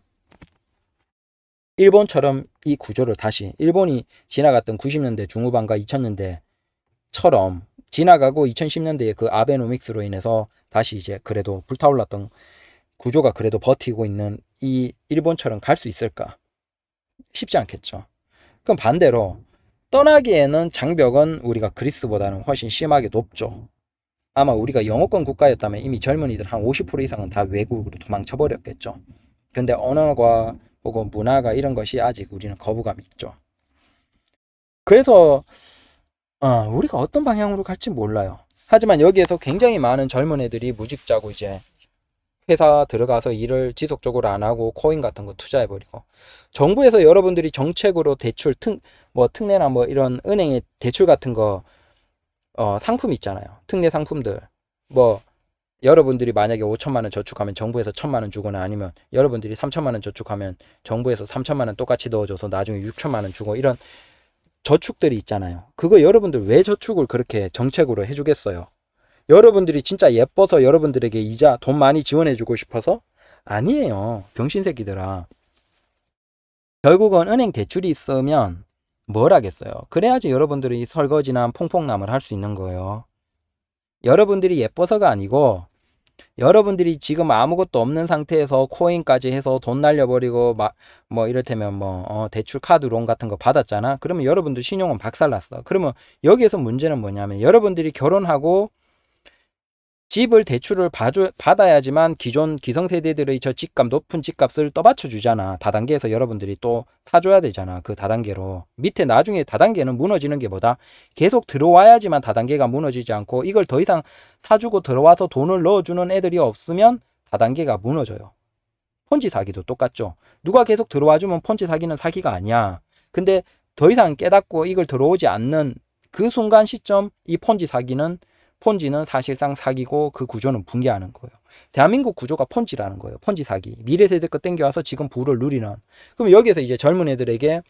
일본처럼 이 구조를 다시 일본이 지나갔던 90년대 중후반과 2000년대처럼 지나가고 2010년대에 그 아베노믹스로 인해서 다시 이제 그래도 불타올랐던 구조가 그래도 버티고 있는 이 일본처럼 갈 수 있을까? 쉽지 않겠죠. 그럼 반대로 떠나기에는 장벽은 우리가 그리스보다는 훨씬 심하게 높죠. 아마 우리가 영어권 국가였다면 이미 젊은이들 한 50% 이상은 다 외국으로 도망쳐버렸겠죠. 근데 언어가 혹은 문화가 이런 것이 아직 우리는 거부감이 있죠. 그래서 어, 우리가 어떤 방향으로 갈지 몰라요. 하지만 여기에서 굉장히 많은 젊은 애들이 무직자고 이제 회사 들어가서 일을 지속적으로 안 하고 코인 같은 거 투자해 버리고 정부에서 여러분들이 정책으로 대출 특 뭐 특례나 뭐 이런 은행의 대출 같은 거 어, 상품 있잖아요. 특례 상품들. 뭐 여러분들이 만약에 5천만 원 저축하면 정부에서 1천만 원 주거나 아니면 여러분들이 3천만 원 저축하면 정부에서 3천만 원 똑같이 넣어줘서 나중에 6천만 원 주고 이런 저축들이 있잖아요. 그거 여러분들 왜 저축을 그렇게 정책으로 해주겠어요? 여러분들이 진짜 예뻐서 여러분들에게 이자 돈 많이 지원해주고 싶어서? 아니에요. 병신새끼들아. 결국은 은행 대출이 있으면 뭘 하겠어요. 그래야지 여러분들이 설거지나 퐁퐁남을 할 수 있는 거예요. 여러분들이 예뻐서가 아니고 여러분들이 지금 아무것도 없는 상태에서 코인까지 해서 돈 날려버리고 막 뭐 이를테면 뭐어 대출 카드론 같은 거 받았잖아. 그러면 여러분들 신용은 박살났어. 그러면 여기에서 문제는 뭐냐면 여러분들이 결혼하고 집을 대출을 봐주, 받아야지만 기존 기성세대들의 저 집값 높은 집값을 떠받쳐 주잖아 다단계에서 여러분들이 또 사줘야 되잖아 그 다단계로 밑에 나중에 다단계는 무너지는 게 뭐다 계속 들어와야지만 다단계가 무너지지 않고 이걸 더 이상 사주고 들어와서 돈을 넣어주는 애들이 없으면 다단계가 무너져요 폰지 사기도 똑같죠 누가 계속 들어와주면 폰지 사기는 사기가 아니야 근데 더 이상 깨닫고 이걸 들어오지 않는 그 순간 시점 이 폰지 사기는 폰지는 사실상 사기고 그 구조는 붕괴하는 거예요. 대한민국 구조가 폰지라는 거예요. 폰지 사기. 미래 세대 거 땡겨와서 지금 부를 누리는. 그럼 여기에서 이제 젊은 애들에게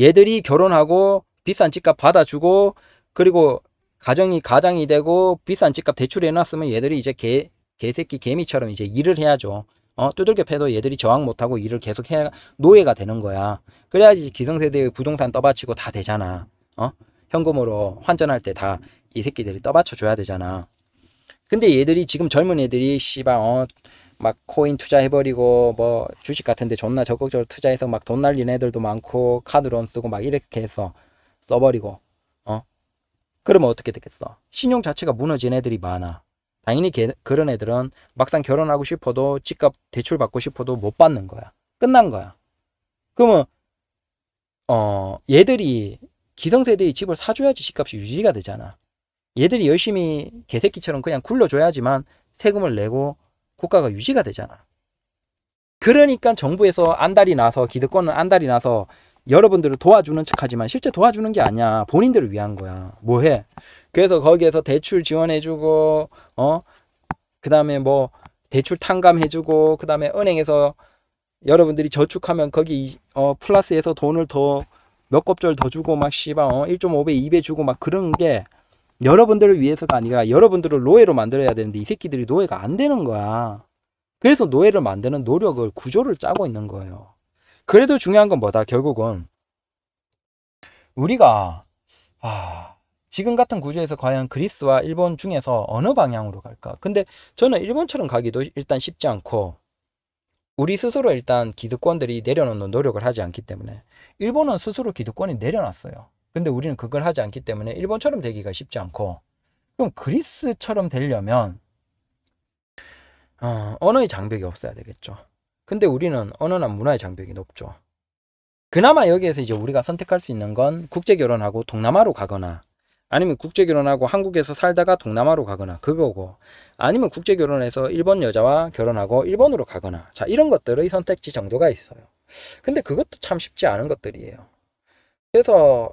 얘들이 결혼하고 비싼 집값 받아주고 그리고 가정이 가장이 되고 비싼 집값 대출해놨으면 얘들이 이제 개 개새끼 개미처럼 이제 일을 해야죠. 어, 두들겨 패도 얘들이 저항 못하고 일을 계속 해야 노예가 되는 거야. 그래야지 기성세대의 부동산 떠받치고 다 되잖아. 어? 현금으로 환전할 때다 이 새끼들이 떠받쳐줘야 되잖아. 근데 얘들이 지금 젊은 애들이 씨발 어막 코인 투자해버리고 뭐 주식 같은데 존나 적극적으로 투자해서 막 돈 날린 애들도 많고 카드론 쓰고 막 이렇게 해서 써버리고 어 그러면 어떻게 되겠어? 신용 자체가 무너진 애들이 많아. 당연히 게, 그런 애들은 막상 결혼하고 싶어도 집값 대출 받고 싶어도 못 받는 거야. 끝난 거야. 그러면 어 얘들이 기성세대의 집을 사줘야지 집값이 유지가 되잖아. 얘들이 열심히 개새끼처럼 그냥 굴러줘야지만 세금을 내고 국가가 유지가 되잖아. 그러니까 정부에서 안달이 나서 기득권은 안달이 나서 여러분들을 도와주는 척하지만 실제 도와주는 게 아니야. 본인들을 위한 거야. 뭐해? 그래서 거기에서 대출 지원해주고 어 그다음에 뭐 대출 탕감해주고 그다음에 은행에서 여러분들이 저축하면 거기 어 플러스에서 돈을 더 몇 곱절 더 주고 막 씨발 어 1.5배 2배 주고 막 그런 게 여러분들을 위해서가 아니라 여러분들을 노예로 만들어야 되는데 이 새끼들이 노예가 안 되는 거야. 그래서 노예를 만드는 노력을 구조를 짜고 있는 거예요. 그래도 중요한 건 뭐다? 결국은 우리가 아, 지금 같은 구조에서 과연 그리스와 일본 중에서 어느 방향으로 갈까? 근데 저는 일본처럼 가기도 일단 쉽지 않고 우리 스스로 일단 기득권들이 내려놓는 노력을 하지 않기 때문에 일본은 스스로 기득권이 내려놨어요. 근데 우리는 그걸 하지 않기 때문에 일본처럼 되기가 쉽지 않고 그럼 그리스처럼 되려면 어, 언어의 장벽이 없어야 되겠죠. 근데 우리는 언어나 문화의 장벽이 높죠. 그나마 여기에서 이제 우리가 선택할 수 있는 건 국제 결혼하고 동남아로 가거나 아니면 국제 결혼하고 한국에서 살다가 동남아로 가거나 그거고 아니면 국제 결혼해서 일본 여자와 결혼하고 일본으로 가거나 자 이런 것들의 선택지 정도가 있어요. 근데 그것도 참 쉽지 않은 것들이에요. 그래서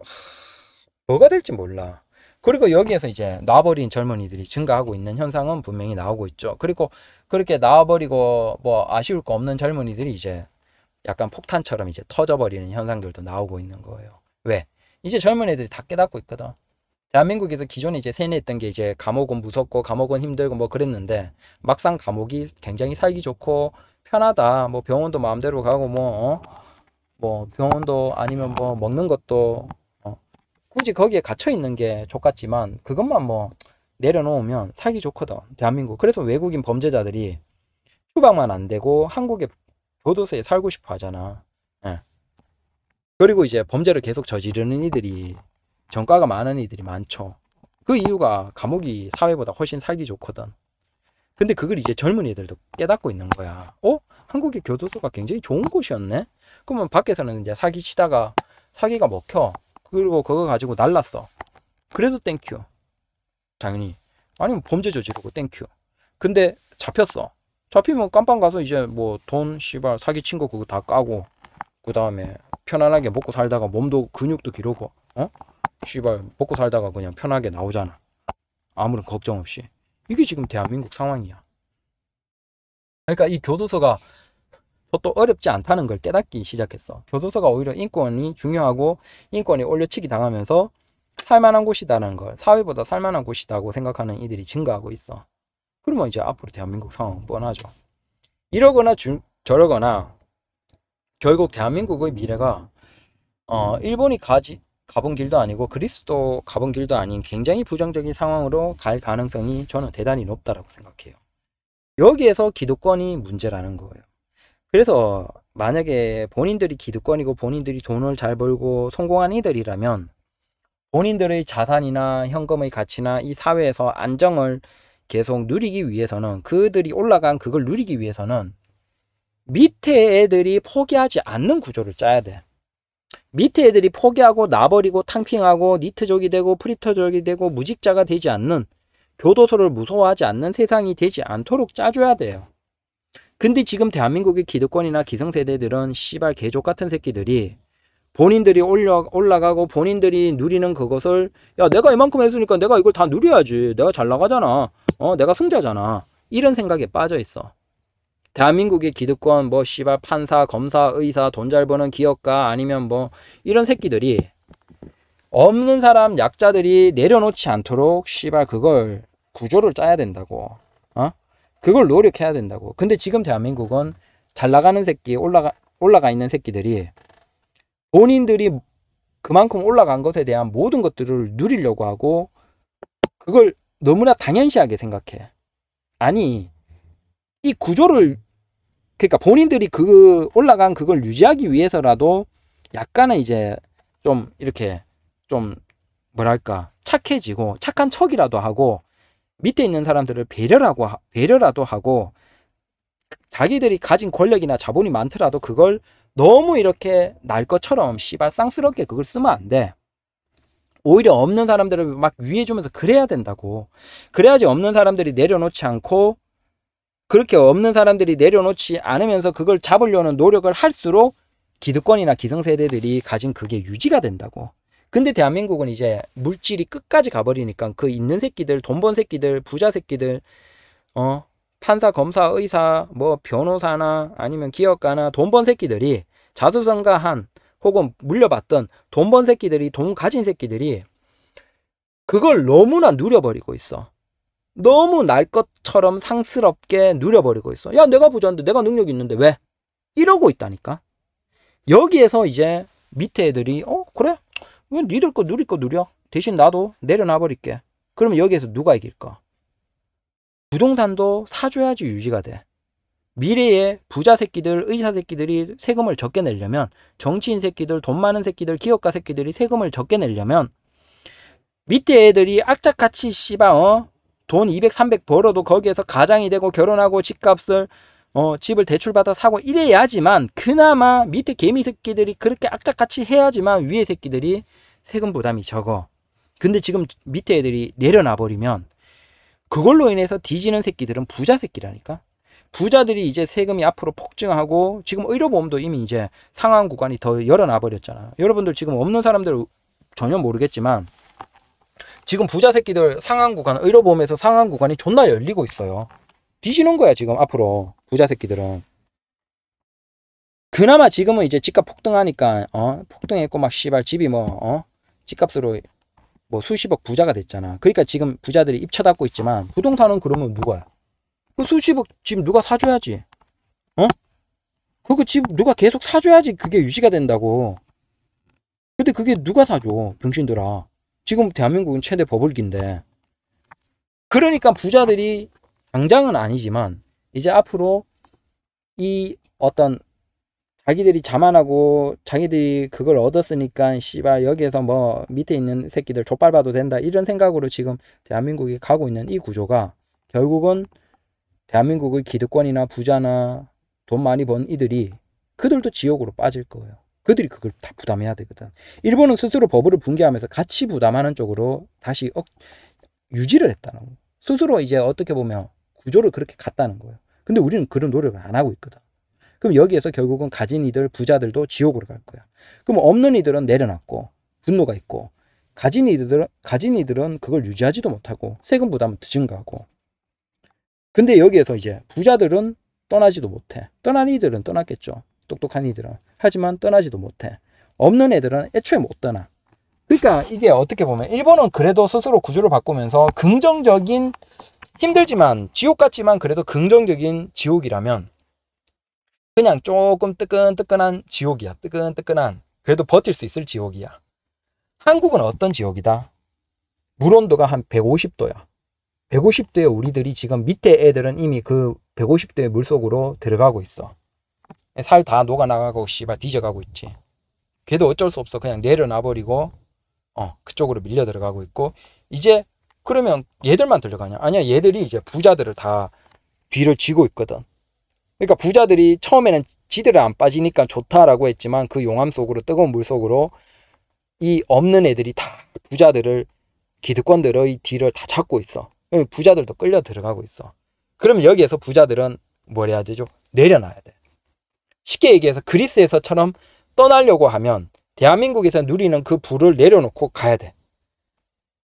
뭐가 될지 몰라. 그리고 여기에서 이제 나버린 젊은이들이 증가하고 있는 현상은 분명히 나오고 있죠. 그리고 그렇게 나와버리고 뭐 아쉬울 거 없는 젊은이들이 이제 약간 폭탄처럼 이제 터져버리는 현상들도 나오고 있는 거예요. 왜? 이제 젊은 애들이 다 깨닫고 있거든. 대한민국에서 기존에 이제 세뇌했던 게 이제 감옥은 무섭고 감옥은 힘들고 뭐 그랬는데 막상 감옥이 굉장히 살기 좋고 편하다. 뭐 병원도 마음대로 가고 뭐 어? 뭐 병원도 아니면 뭐 먹는 것도 어, 굳이 거기에 갇혀 있는 게 좋겠지만 그것만 뭐 내려놓으면 살기 좋거든 대한민국 그래서 외국인 범죄자들이 추방만 안 되고 한국의 교도소에 살고 싶어 하잖아 예. 그리고 이제 범죄를 계속 저지르는 이들이 전과가 많은 이들이 많죠 그 이유가 감옥이 사회보다 훨씬 살기 좋거든 근데 그걸 이제 젊은 이들도 깨닫고 있는 거야 어? 한국의 교도소가 굉장히 좋은 곳이었네 그러면 밖에서는 이제 사기 치다가 사기가 먹혀. 그리고 그거 가지고 날랐어. 그래도 땡큐. 당연히. 아니면 범죄 저지르고 땡큐. 근데 잡혔어. 잡히면 깜빵 가서 이제 뭐 돈 씨발 사기 친 거 그거 다 까고 그 다음에 편안하게 먹고 살다가 몸도 근육도 기르고 어? 씨발 먹고 살다가 그냥 편하게 나오잖아. 아무런 걱정 없이. 이게 지금 대한민국 상황이야. 그러니까 이 교도소가 또 어렵지 않다는 걸 깨닫기 시작했어. 교도소가 오히려 인권이 중요하고 인권이 올려치기 당하면서 살만한 곳이다라는 걸 사회보다 살만한 곳이다고 생각하는 이들이 증가하고 있어. 그러면 이제 앞으로 대한민국 상황 뻔하죠. 이러거나 주, 저러거나 결국 대한민국의 미래가 어, 일본이 가지 가본 길도 아니고 그리스도 가본 길도 아닌 굉장히 부정적인 상황으로 갈 가능성이 저는 대단히 높다라고 생각해요. 여기에서 기득권이 문제라는 거예요. 그래서 만약에 본인들이 기득권이고 본인들이 돈을 잘 벌고 성공한 이들이라면 본인들의 자산이나 현금의 가치나 이 사회에서 안정을 계속 누리기 위해서는 그들이 올라간 그걸 누리기 위해서는 밑에 애들이 포기하지 않는 구조를 짜야 돼. 밑에 애들이 포기하고 나버리고 탕핑하고 니트족이 되고 프리터족이 되고 무직자가 되지 않는 교도소를 무서워하지 않는 세상이 되지 않도록 짜줘야 돼요. 근데 지금 대한민국의 기득권이나 기성세대들은 씨발 개족 같은 새끼들이 본인들이 올려, 올라가고 본인들이 누리는 그것을 야 내가 이만큼 했으니까 내가 이걸 다 누려야지 내가 잘 나가잖아 어 내가 승자잖아 이런 생각에 빠져 있어 대한민국의 기득권 뭐 씨발 판사 검사 의사 돈 잘 버는 기업가 아니면 뭐 이런 새끼들이 없는 사람 약자들이 내려놓지 않도록 씨발 그걸 구조를 짜야 된다고 어 그걸 노력해야 된다고. 근데 지금 대한민국은 잘 나가는 새끼, 올라가, 올라가 있는 새끼들이 본인들이 그만큼 올라간 것에 대한 모든 것들을 누리려고 하고 그걸 너무나 당연시하게 생각해. 아니, 이 구조를, 그러니까 본인들이 그 올라간 그걸 유지하기 위해서라도 약간은 이제 좀 이렇게 좀 뭐랄까 착해지고 착한 척이라도 하고 밑에 있는 사람들을 배려라고 배려라도 하고 자기들이 가진 권력이나 자본이 많더라도 그걸 너무 이렇게 날 것처럼 씨발 쌍스럽게 그걸 쓰면 안 돼. 오히려 없는 사람들을 막 위해주면서 그래야 된다고. 그래야지 없는 사람들이 내려놓지 않고 그렇게 없는 사람들이 내려놓지 않으면서 그걸 잡으려는 노력을 할수록 기득권이나 기성세대들이 가진 그게 유지가 된다고. 근데 대한민국은 이제 물질이 끝까지 가버리니까 그 있는 새끼들, 돈 번 새끼들, 부자 새끼들, 어, 판사, 검사, 의사, 뭐 변호사나 아니면 기업가나 돈 번 새끼들이 자수성가한 혹은 물려받던 돈 번 새끼들이 돈 가진 새끼들이 그걸 너무나 누려버리고 있어. 너무 날 것처럼 상스럽게 누려버리고 있어. 야, 내가 부자인데 내가 능력 이 있는데 왜? 이러고 있다니까. 여기에서 이제 밑에 애들이 어 그래 이건 니들 거 누릴 거 누려. 대신 나도 내려놔 버릴게. 그럼 여기에서 누가 이길까? 부동산도 사줘야지 유지가 돼. 미래에 부자 새끼들, 의사 새끼들이 세금을 적게 내려면 정치인 새끼들, 돈 많은 새끼들, 기업가 새끼들이 세금을 적게 내려면 밑에 애들이 악착같이 씨바 어? 돈 200, 300 벌어도 거기에서 가장이 되고 결혼하고 집값을 어, 집을 대출받아 사고 이래야지만 그나마 밑에 개미 새끼들이 그렇게 악착같이 해야지만 위에 새끼들이 세금 부담이 적어. 근데 지금 밑에 애들이 내려놔 버리면 그걸로 인해서 뒤지는 새끼들은 부자 새끼라니까. 부자들이 이제 세금이 앞으로 폭증하고 지금 의료보험도 이미 이제 상한 구간이 더 열어놔 버렸잖아. 여러분들 지금 없는 사람들 전혀 모르겠지만 지금 부자 새끼들 상한 구간 의료보험에서 상한 구간이 존나 열리고 있어요. 뒤지는 거야 지금 앞으로. 부자 새끼들은. 그나마 지금은 이제 집값 폭등하니까 어? 폭등했고 막 씨발 집이 뭐 어? 집값으로 뭐 수십억 부자가 됐잖아. 그러니까 지금 부자들이 입 쳐닫고 있지만 부동산은 그러면 누가야? 그 수십억 집 누가 사줘야지. 어? 그거 집 누가 계속 사줘야지 그게 유지가 된다고. 근데 그게 누가 사줘? 병신들아. 지금 대한민국은 최대 버블기인데. 그러니까 부자들이 당장은 아니지만 이제 앞으로 이 어떤 자기들이 자만하고 자기들이 그걸 얻었으니까 씨발 여기에서 뭐 밑에 있는 새끼들 족발봐도 된다 이런 생각으로 지금 대한민국이 가고 있는 이 구조가 결국은 대한민국의 기득권이나 부자나 돈 많이 번 이들이 그들도 지옥으로 빠질 거예요. 그들이 그걸 다 부담해야 되거든. 일본은 스스로 법을 붕괴하면서 같이 부담하는 쪽으로 다시 억, 유지를 했다는 거. 예요 스스로 이제 어떻게 보면 구조를 그렇게 갔다는 거예요. 근데 우리는 그런 노력을 안 하고 있거든. 그럼 여기에서 결국은 가진 이들, 부자들도 지옥으로 갈 거야. 그럼 없는 이들은 내려놨고, 분노가 있고, 가진 이들은, 가진 이들은 그걸 유지하지도 못하고, 세금 부담은 증가하고. 근데 여기에서 이제 부자들은 떠나지도 못해. 떠난 이들은 떠났겠죠. 똑똑한 이들은. 하지만 떠나지도 못해. 없는 애들은 애초에 못 떠나. 그러니까 이게 어떻게 보면 일본은 그래도 스스로 구조를 바꾸면서 긍정적인 힘들지만 지옥 같지만 그래도 긍정적인 지옥이라면 그냥 조금 뜨끈뜨끈한 지옥이야. 뜨끈뜨끈한 그래도 버틸 수 있을 지옥이야. 한국은 어떤 지옥이다? 물 온도가 한 150도야. 150도에 우리들이 지금 밑에 애들은 이미 그 150도의 물 속으로 들어가고 있어. 살 다 녹아나가고 씨발 뒤져가고 있지. 걔도 어쩔 수 없어. 그냥 내려놔버리고 어 그쪽으로 밀려 들어가고 있고 이제 그러면 얘들만 들려가냐? 아니야, 얘들이 이제 부자들을 다 뒤를 쥐고 있거든. 그러니까 부자들이 처음에는 지들은 안 빠지니까 좋다라고 했지만 그 용암 속으로 뜨거운 물 속으로 이 없는 애들이 다 부자들을 기득권들의 뒤를 다 잡고 있어. 부자들도 끌려 들어가고 있어. 그러면 여기에서 부자들은 뭘 해야 되죠? 내려놔야 돼. 쉽게 얘기해서 그리스에서처럼 떠나려고 하면 대한민국에서 누리는 그 부를 내려놓고 가야 돼.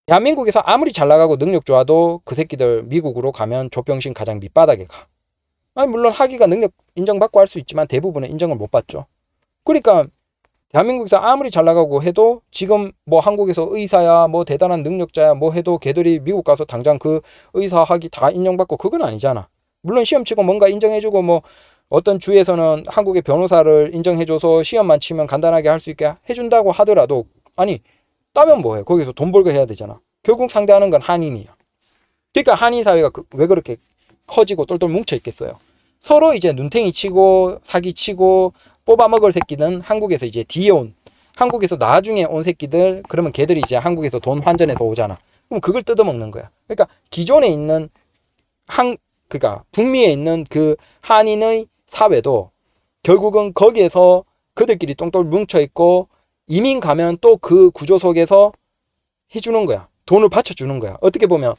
대한민국에서 아무리 잘 나가고 능력 좋아도 그 새끼들 미국으로 가면 조병신 가장 밑바닥에 가. 아니 물론 학위가 능력 인정받고 할 수 있지만 대부분은 인정을 못 받죠. 그러니까 대한민국에서 아무리 잘 나가고 해도 지금 뭐 한국에서 의사야 뭐 대단한 능력자야 뭐 해도 걔들이 미국 가서 당장 그 의사 학위 다 인정받고 그건 아니잖아. 물론 시험 치고 뭔가 인정해주고 뭐 어떤 주에서는 한국의 변호사를 인정해줘서 시험만 치면 간단하게 할 수 있게 해준다고 하더라도 아니 따면 뭐해? 거기서 돈 벌고 해야 되잖아. 결국 상대하는 건 한인이야. 그러니까 한인 사회가 그, 왜 그렇게 커지고 똘똘 뭉쳐 있겠어요. 서로 이제 눈탱이 치고 사기 치고 뽑아 먹을 새끼는 한국에서 이제 뒤에 온 한국에서 나중에 온 새끼들 그러면 걔들이 이제 한국에서 돈 환전해서 오잖아. 그럼 그걸 뜯어먹는 거야. 그러니까 기존에 있는 한 그러니까 북미에 있는 그 한인의 사회도 결국은 거기에서 그들끼리 똥똘 뭉쳐 있고 이민 가면 또 그 구조 속에서 해주는 거야. 돈을 받쳐주는 거야. 어떻게 보면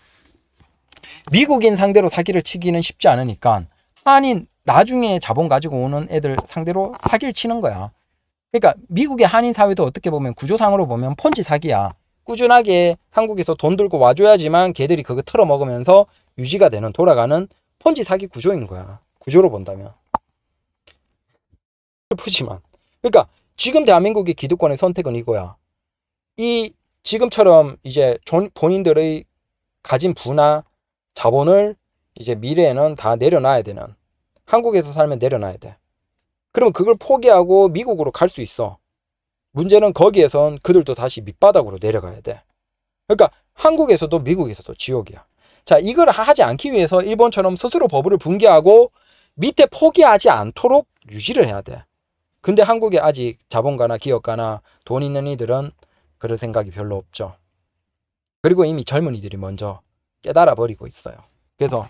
미국인 상대로 사기를 치기는 쉽지 않으니까 한인 나중에 자본 가지고 오는 애들 상대로 사기를 치는 거야. 그러니까 미국의 한인 사회도 어떻게 보면 구조상으로 보면 폰지 사기야. 꾸준하게 한국에서 돈 들고 와줘야지만 걔들이 그거 틀어먹으면서 유지가 되는 돌아가는 폰지 사기 구조인 거야. 구조로 본다면. 슬프지만. 그러니까 지금 대한민국의 기득권의 선택은 이거야. 이 지금처럼 이제 본인들의 가진 부나 자본을 이제 미래에는 다 내려놔야 되는 한국에서 살면 내려놔야 돼. 그럼 그걸 포기하고 미국으로 갈 수 있어. 문제는 거기에선 그들도 다시 밑바닥으로 내려가야 돼. 그러니까 한국에서도 미국에서도 지옥이야. 자, 이걸 하지 않기 위해서 일본처럼 스스로 버블을 붕괴하고 밑에 포기하지 않도록 유지를 해야 돼. 근데 한국에 아직 자본가나 기업가나 돈 있는 이들은 그럴 생각이 별로 없죠. 그리고 이미 젊은이들이 먼저 깨달아 버리고 있어요. 그래서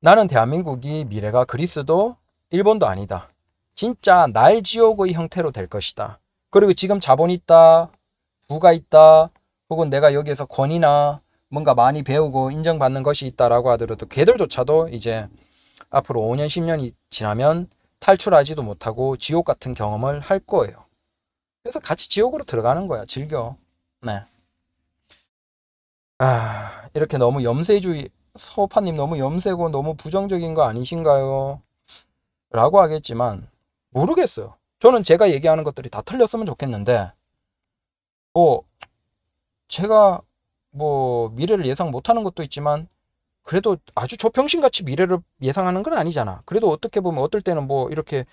나는 대한민국이 미래가 그리스도 일본도 아니다. 진짜 날 지옥의 형태로 될 것이다. 그리고 지금 자본이 있다, 부가 있다, 혹은 내가 여기에서 권위나 뭔가 많이 배우고 인정받는 것이 있다라고 하더라도 걔들조차도 이제 앞으로 5년, 10년이 지나면 탈출하지도 못하고 지옥 같은 경험을 할 거예요. 그래서 같이 지옥으로 들어가는 거야. 즐겨. 네. 아, 이렇게 너무 염세주의, 서파님 너무 염세고 너무 부정적인 거 아니신가요? 라고 하겠지만, 모르겠어요. 저는 제가 얘기하는 것들이 다 틀렸으면 좋겠는데, 뭐, 제가 뭐 미래를 예상 못하는 것도 있지만, 그래도 아주 조평신같이 미래를 예상하는 건 아니잖아. 그래도 어떻게 보면 어떨 때는 뭐 이렇게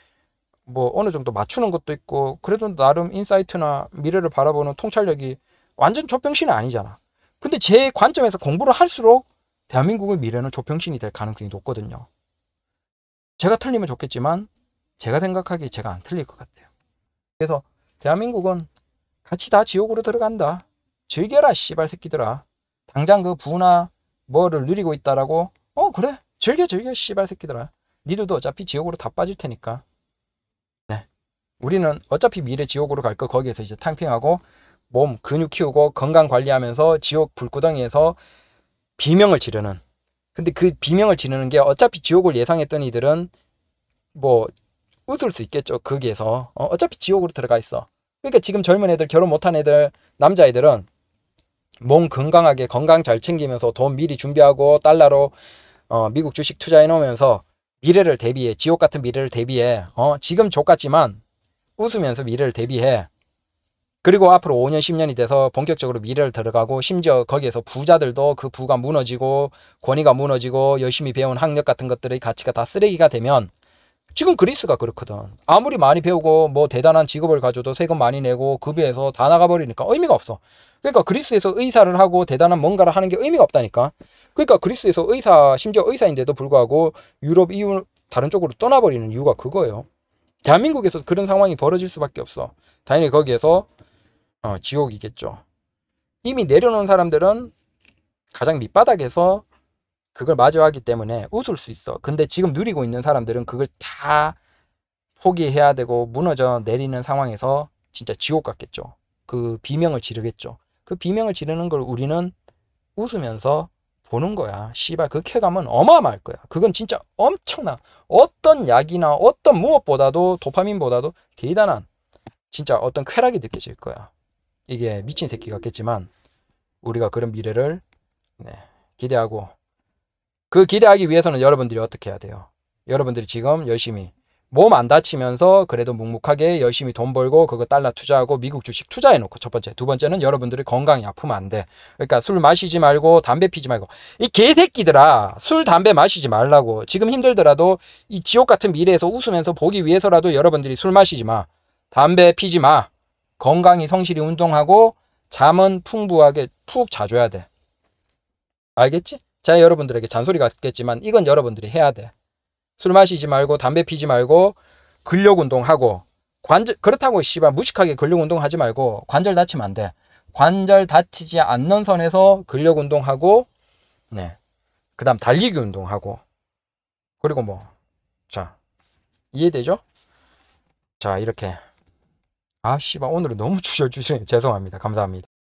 뭐 어느 정도 맞추는 것도 있고 그래도 나름 인사이트나 미래를 바라보는 통찰력이 완전 조평신은 아니잖아. 근데 제 관점에서 공부를 할수록 대한민국의 미래는 조평신이 될 가능성이 높거든요. 제가 틀리면 좋겠지만 제가 생각하기에 제가 안 틀릴 것 같아요. 그래서 대한민국은 같이 다 지옥으로 들어간다. 즐겨라 씨발 새끼들아. 당장 그 부나 뭐를 누리고 있다라고 어 그래 즐겨 즐겨 씨발 새끼들아 니들도 어차피 지옥으로 다 빠질 테니까 네 우리는 어차피 미래 지옥으로 갈 거 거기에서 이제 탕핑하고 몸 근육 키우고 건강 관리하면서 지옥 불구덩이에서 비명을 지르는 근데 그 비명을 지르는 게 어차피 지옥을 예상했던 이들은 뭐 웃을 수 있겠죠 거기에서 어, 어차피 지옥으로 들어가 있어 그러니까 지금 젊은 애들 결혼 못한 애들 남자애들은 몸 건강하게 건강 잘 챙기면서 돈 미리 준비하고 달러로 어, 미국 주식 투자해 놓으면서 미래를 대비해 지옥 같은 미래를 대비해 어, 지금 족같지만 웃으면서 미래를 대비해 그리고 앞으로 5년 10년이 돼서 본격적으로 미래를 들어가고 심지어 거기에서 부자들도 그 부가 무너지고 권위가 무너지고 열심히 배운 학력 같은 것들의 가치가 다 쓰레기가 되면 지금 그리스가 그렇거든. 아무리 많이 배우고 뭐 대단한 직업을 가져도 세금 많이 내고 급여에서 다 나가버리니까 의미가 없어. 그러니까 그리스에서 의사를 하고 대단한 뭔가를 하는 게 의미가 없다니까. 그러니까 그리스에서 의사 심지어 의사인데도 불구하고 유럽 이후 다른 쪽으로 떠나버리는 이유가 그거예요. 대한민국에서 그런 상황이 벌어질 수밖에 없어. 당연히 거기에서 어, 지옥이겠죠. 이미 내려놓은 사람들은 가장 밑바닥에서 그걸 마주하기 때문에 웃을 수 있어. 근데 지금 누리고 있는 사람들은 그걸 다 포기해야 되고 무너져 내리는 상황에서 진짜 지옥 같겠죠. 그 비명을 지르겠죠. 그 비명을 지르는 걸 우리는 웃으면서 보는 거야. 씨발 그 쾌감은 어마어마할 거야. 그건 진짜 엄청나. 어떤 약이나 어떤 무엇보다도 도파민보다도 대단한 진짜 어떤 쾌락이 느껴질 거야. 이게 미친 새끼 같겠지만 우리가 그런 미래를 네, 기대하고 그 기대하기 위해서는 여러분들이 어떻게 해야 돼요? 여러분들이 지금 열심히 몸 안 다치면서 그래도 묵묵하게 열심히 돈 벌고 그거 달러 투자하고 미국 주식 투자해 놓고 첫 번째 두 번째는 여러분들이 건강이 아프면 안돼 그러니까 술 마시지 말고 담배 피지 말고 이 개새끼들아 술 담배 마시지 말라고 지금 힘들더라도 이 지옥 같은 미래에서 웃으면서 보기 위해서라도 여러분들이 술 마시지 마 담배 피지 마건강이 성실히 운동하고 잠은 풍부하게 푹 자줘야 돼 알겠지? 자, 여러분들에게 잔소리 같겠지만 이건 여러분들이 해야 돼. 술 마시지 말고 담배 피지 말고 근력 운동하고 관절 그렇다고 씨발 무식하게 근력 운동하지 말고 관절 다치면 안 돼. 관절 다치지 않는 선에서 근력 운동하고 네. 그다음 달리기 운동하고 그리고 뭐 자 이해되죠? 자 이렇게 아 씨발 오늘은 너무 주셔 주시네 죄송합니다 감사합니다.